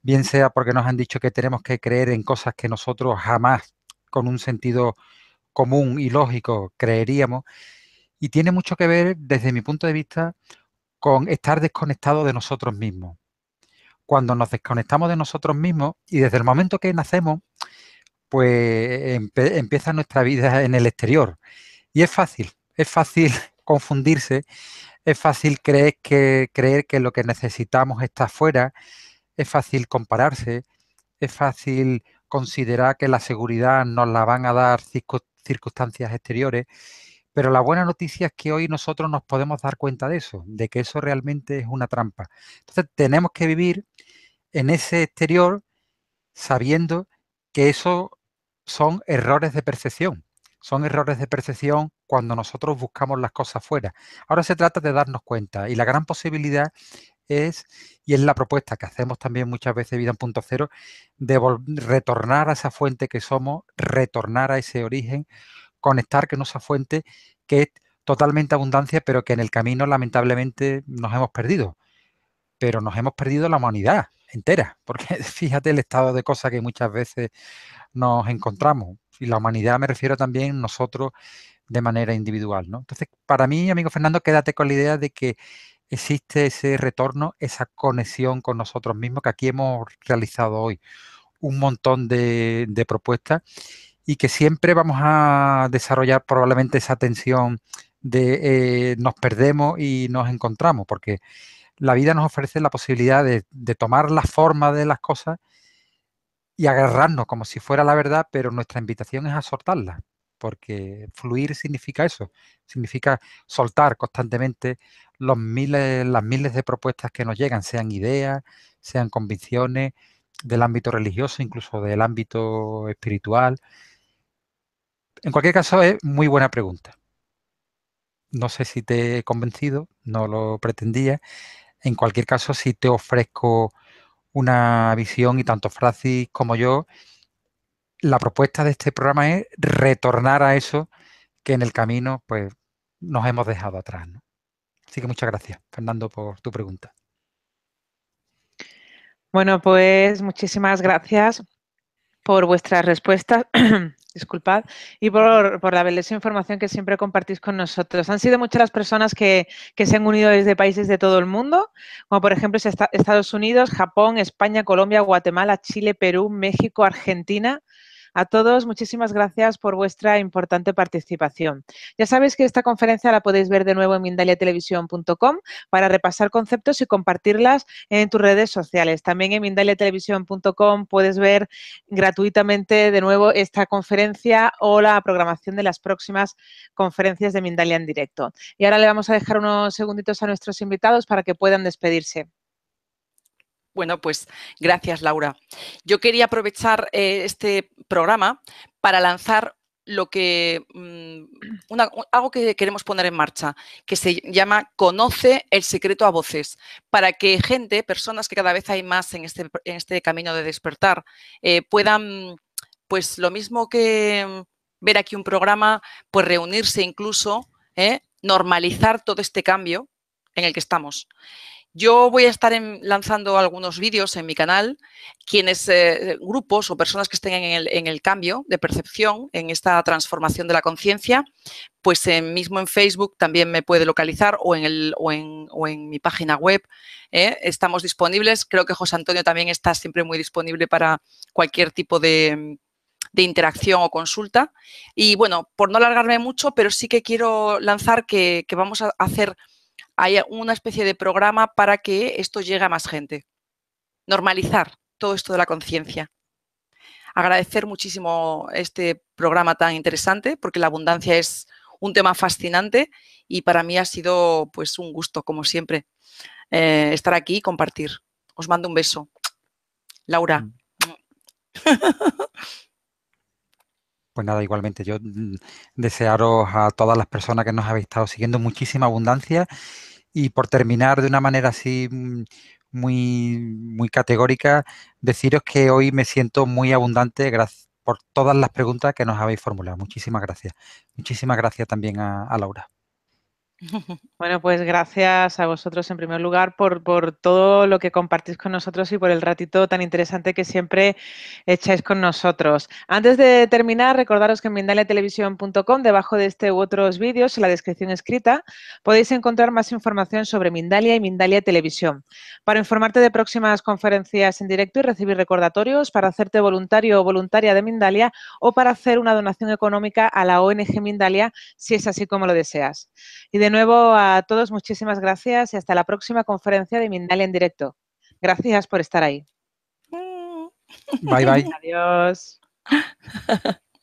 bien sea porque nos han dicho que tenemos que creer en cosas que nosotros jamás con un sentido común y lógico creeríamos. Y tiene mucho que ver, desde mi punto de vista, con estar desconectado de nosotros mismos cuando nos desconectamos de nosotros mismos y desde el momento que nacemos, pues empieza nuestra vida en el exterior. Y es fácil, es fácil confundirse, es fácil creer que, creer que lo que necesitamos está afuera, es fácil compararse, es fácil considerar que la seguridad nos la van a dar circunstancias exteriores pero la buena noticia es que hoy nosotros nos podemos dar cuenta de eso, de que eso realmente es una trampa. Entonces tenemos que vivir en ese exterior sabiendo que eso son errores de percepción. Son errores de percepción cuando nosotros buscamos las cosas fuera. Ahora se trata de darnos cuenta y la gran posibilidad es, y es la propuesta que hacemos también muchas veces Vida en Punto Cero, de retornar a esa fuente que somos, retornar a ese origen, conectar con esa fuente que es totalmente abundancia, pero que en el camino lamentablemente nos hemos perdido. Pero nos hemos perdido la humanidad entera, porque fíjate el estado de cosas que muchas veces nos encontramos. Y la humanidad me refiero también nosotros de manera individual. ¿no? Entonces, para mí, amigo Fernando, quédate con la idea de que existe ese retorno, esa conexión con nosotros mismos que aquí hemos realizado hoy. Un montón de, de propuestas y que siempre vamos a desarrollar probablemente esa tensión de eh, nos perdemos y nos encontramos, porque la vida nos ofrece la posibilidad de, tomar la forma de las cosas y agarrarnos como si fuera la verdad, pero nuestra invitación es a soltarla, porque fluir significa eso, significa soltar constantemente los miles, las miles de propuestas que nos llegan, sean ideas, sean convicciones del ámbito religioso, incluso del ámbito espiritual, en cualquier caso, es muy buena pregunta. No sé si te he convencido, no lo pretendía. En cualquier caso, si te ofrezco una visión y tanto Francis como yo, la propuesta de este programa es retornar a eso que en el camino pues, nos hemos dejado atrás. Así que muchas gracias, Fernando, por tu pregunta. Bueno, pues muchísimas gracias por vuestras respuestas disculpad, y por, por la belleza información que siempre compartís con nosotros. Han sido muchas las personas que, que, se han unido desde países de todo el mundo, como por ejemplo Estados Unidos, Japón, España, Colombia, Guatemala, Chile, Perú, México, Argentina, a todos, muchísimas gracias por vuestra importante participación. Ya sabéis que esta conferencia la podéis ver de nuevo en mindaliatelevisión.com para repasar conceptos y compartirlas en tus redes sociales. También en mindaliatelevisión.com puedes ver gratuitamente de nuevo esta conferencia o la programación de las próximas conferencias de Mindalia en directo. Y ahora le vamos a dejar unos segunditos a nuestros invitados para que puedan despedirse. Bueno, pues gracias, Laura. Yo quería aprovechar eh, este programa para lanzar lo que mm, algo que queremos poner en marcha, que se llama Conoce el secreto a voces, para que gente, personas que cada vez hay más en este, este camino de despertar, eh, puedan, pues lo mismo que ver aquí un programa, pues reunirse incluso, eh, normalizar todo este cambio en el que estamos. Yo voy a estar lanzando algunos vídeos en mi canal, quienes eh, grupos o personas que estén en el, cambio de percepción, en esta transformación de la conciencia, pues eh, mismo en Facebook también me puede localizar o en, mi página web. ¿eh? Estamos disponibles. Creo que José Antonio también está siempre muy disponible para cualquier tipo de, interacción o consulta. Y bueno, por no alargarme mucho, pero sí que quiero lanzar que vamos a hacer hay una especie de programa para que esto llegue a más gente. Normalizar todo esto de la conciencia. Agradecer muchísimo este programa tan interesante porque la abundancia es un tema fascinante y para mí ha sido pues un gusto, como siempre, eh, estar aquí y compartir. Os mando un beso. Laura. Mm. Pues nada, igualmente yo mm, desearos a todas las personas que nos habéis estado siguiendo muchísima abundancia y por terminar de una manera así mm, muy, muy categórica, deciros que hoy me siento muy abundante por todas las preguntas que nos habéis formulado. Muchísimas gracias. Muchísimas gracias también a Laura. Bueno, pues gracias a vosotros en primer lugar por, todo lo que compartís con nosotros y por el ratito tan interesante que siempre echáis con nosotros. Antes de terminar, recordaros que en mindaliatelevisión.com, debajo de este u otros vídeos, en la descripción escrita, podéis encontrar más información sobre Mindalia y Mindalia Televisión. Para informarte de próximas conferencias en directo y recibir recordatorios, para hacerte voluntario o voluntaria de Mindalia o para hacer una donación económica a la ONG Mindalia, si es así como lo deseas. Y de nuevo a todos, muchísimas gracias y hasta la próxima conferencia de Mindal en directo. Gracias por estar ahí. Mm. Bye bye. Adiós.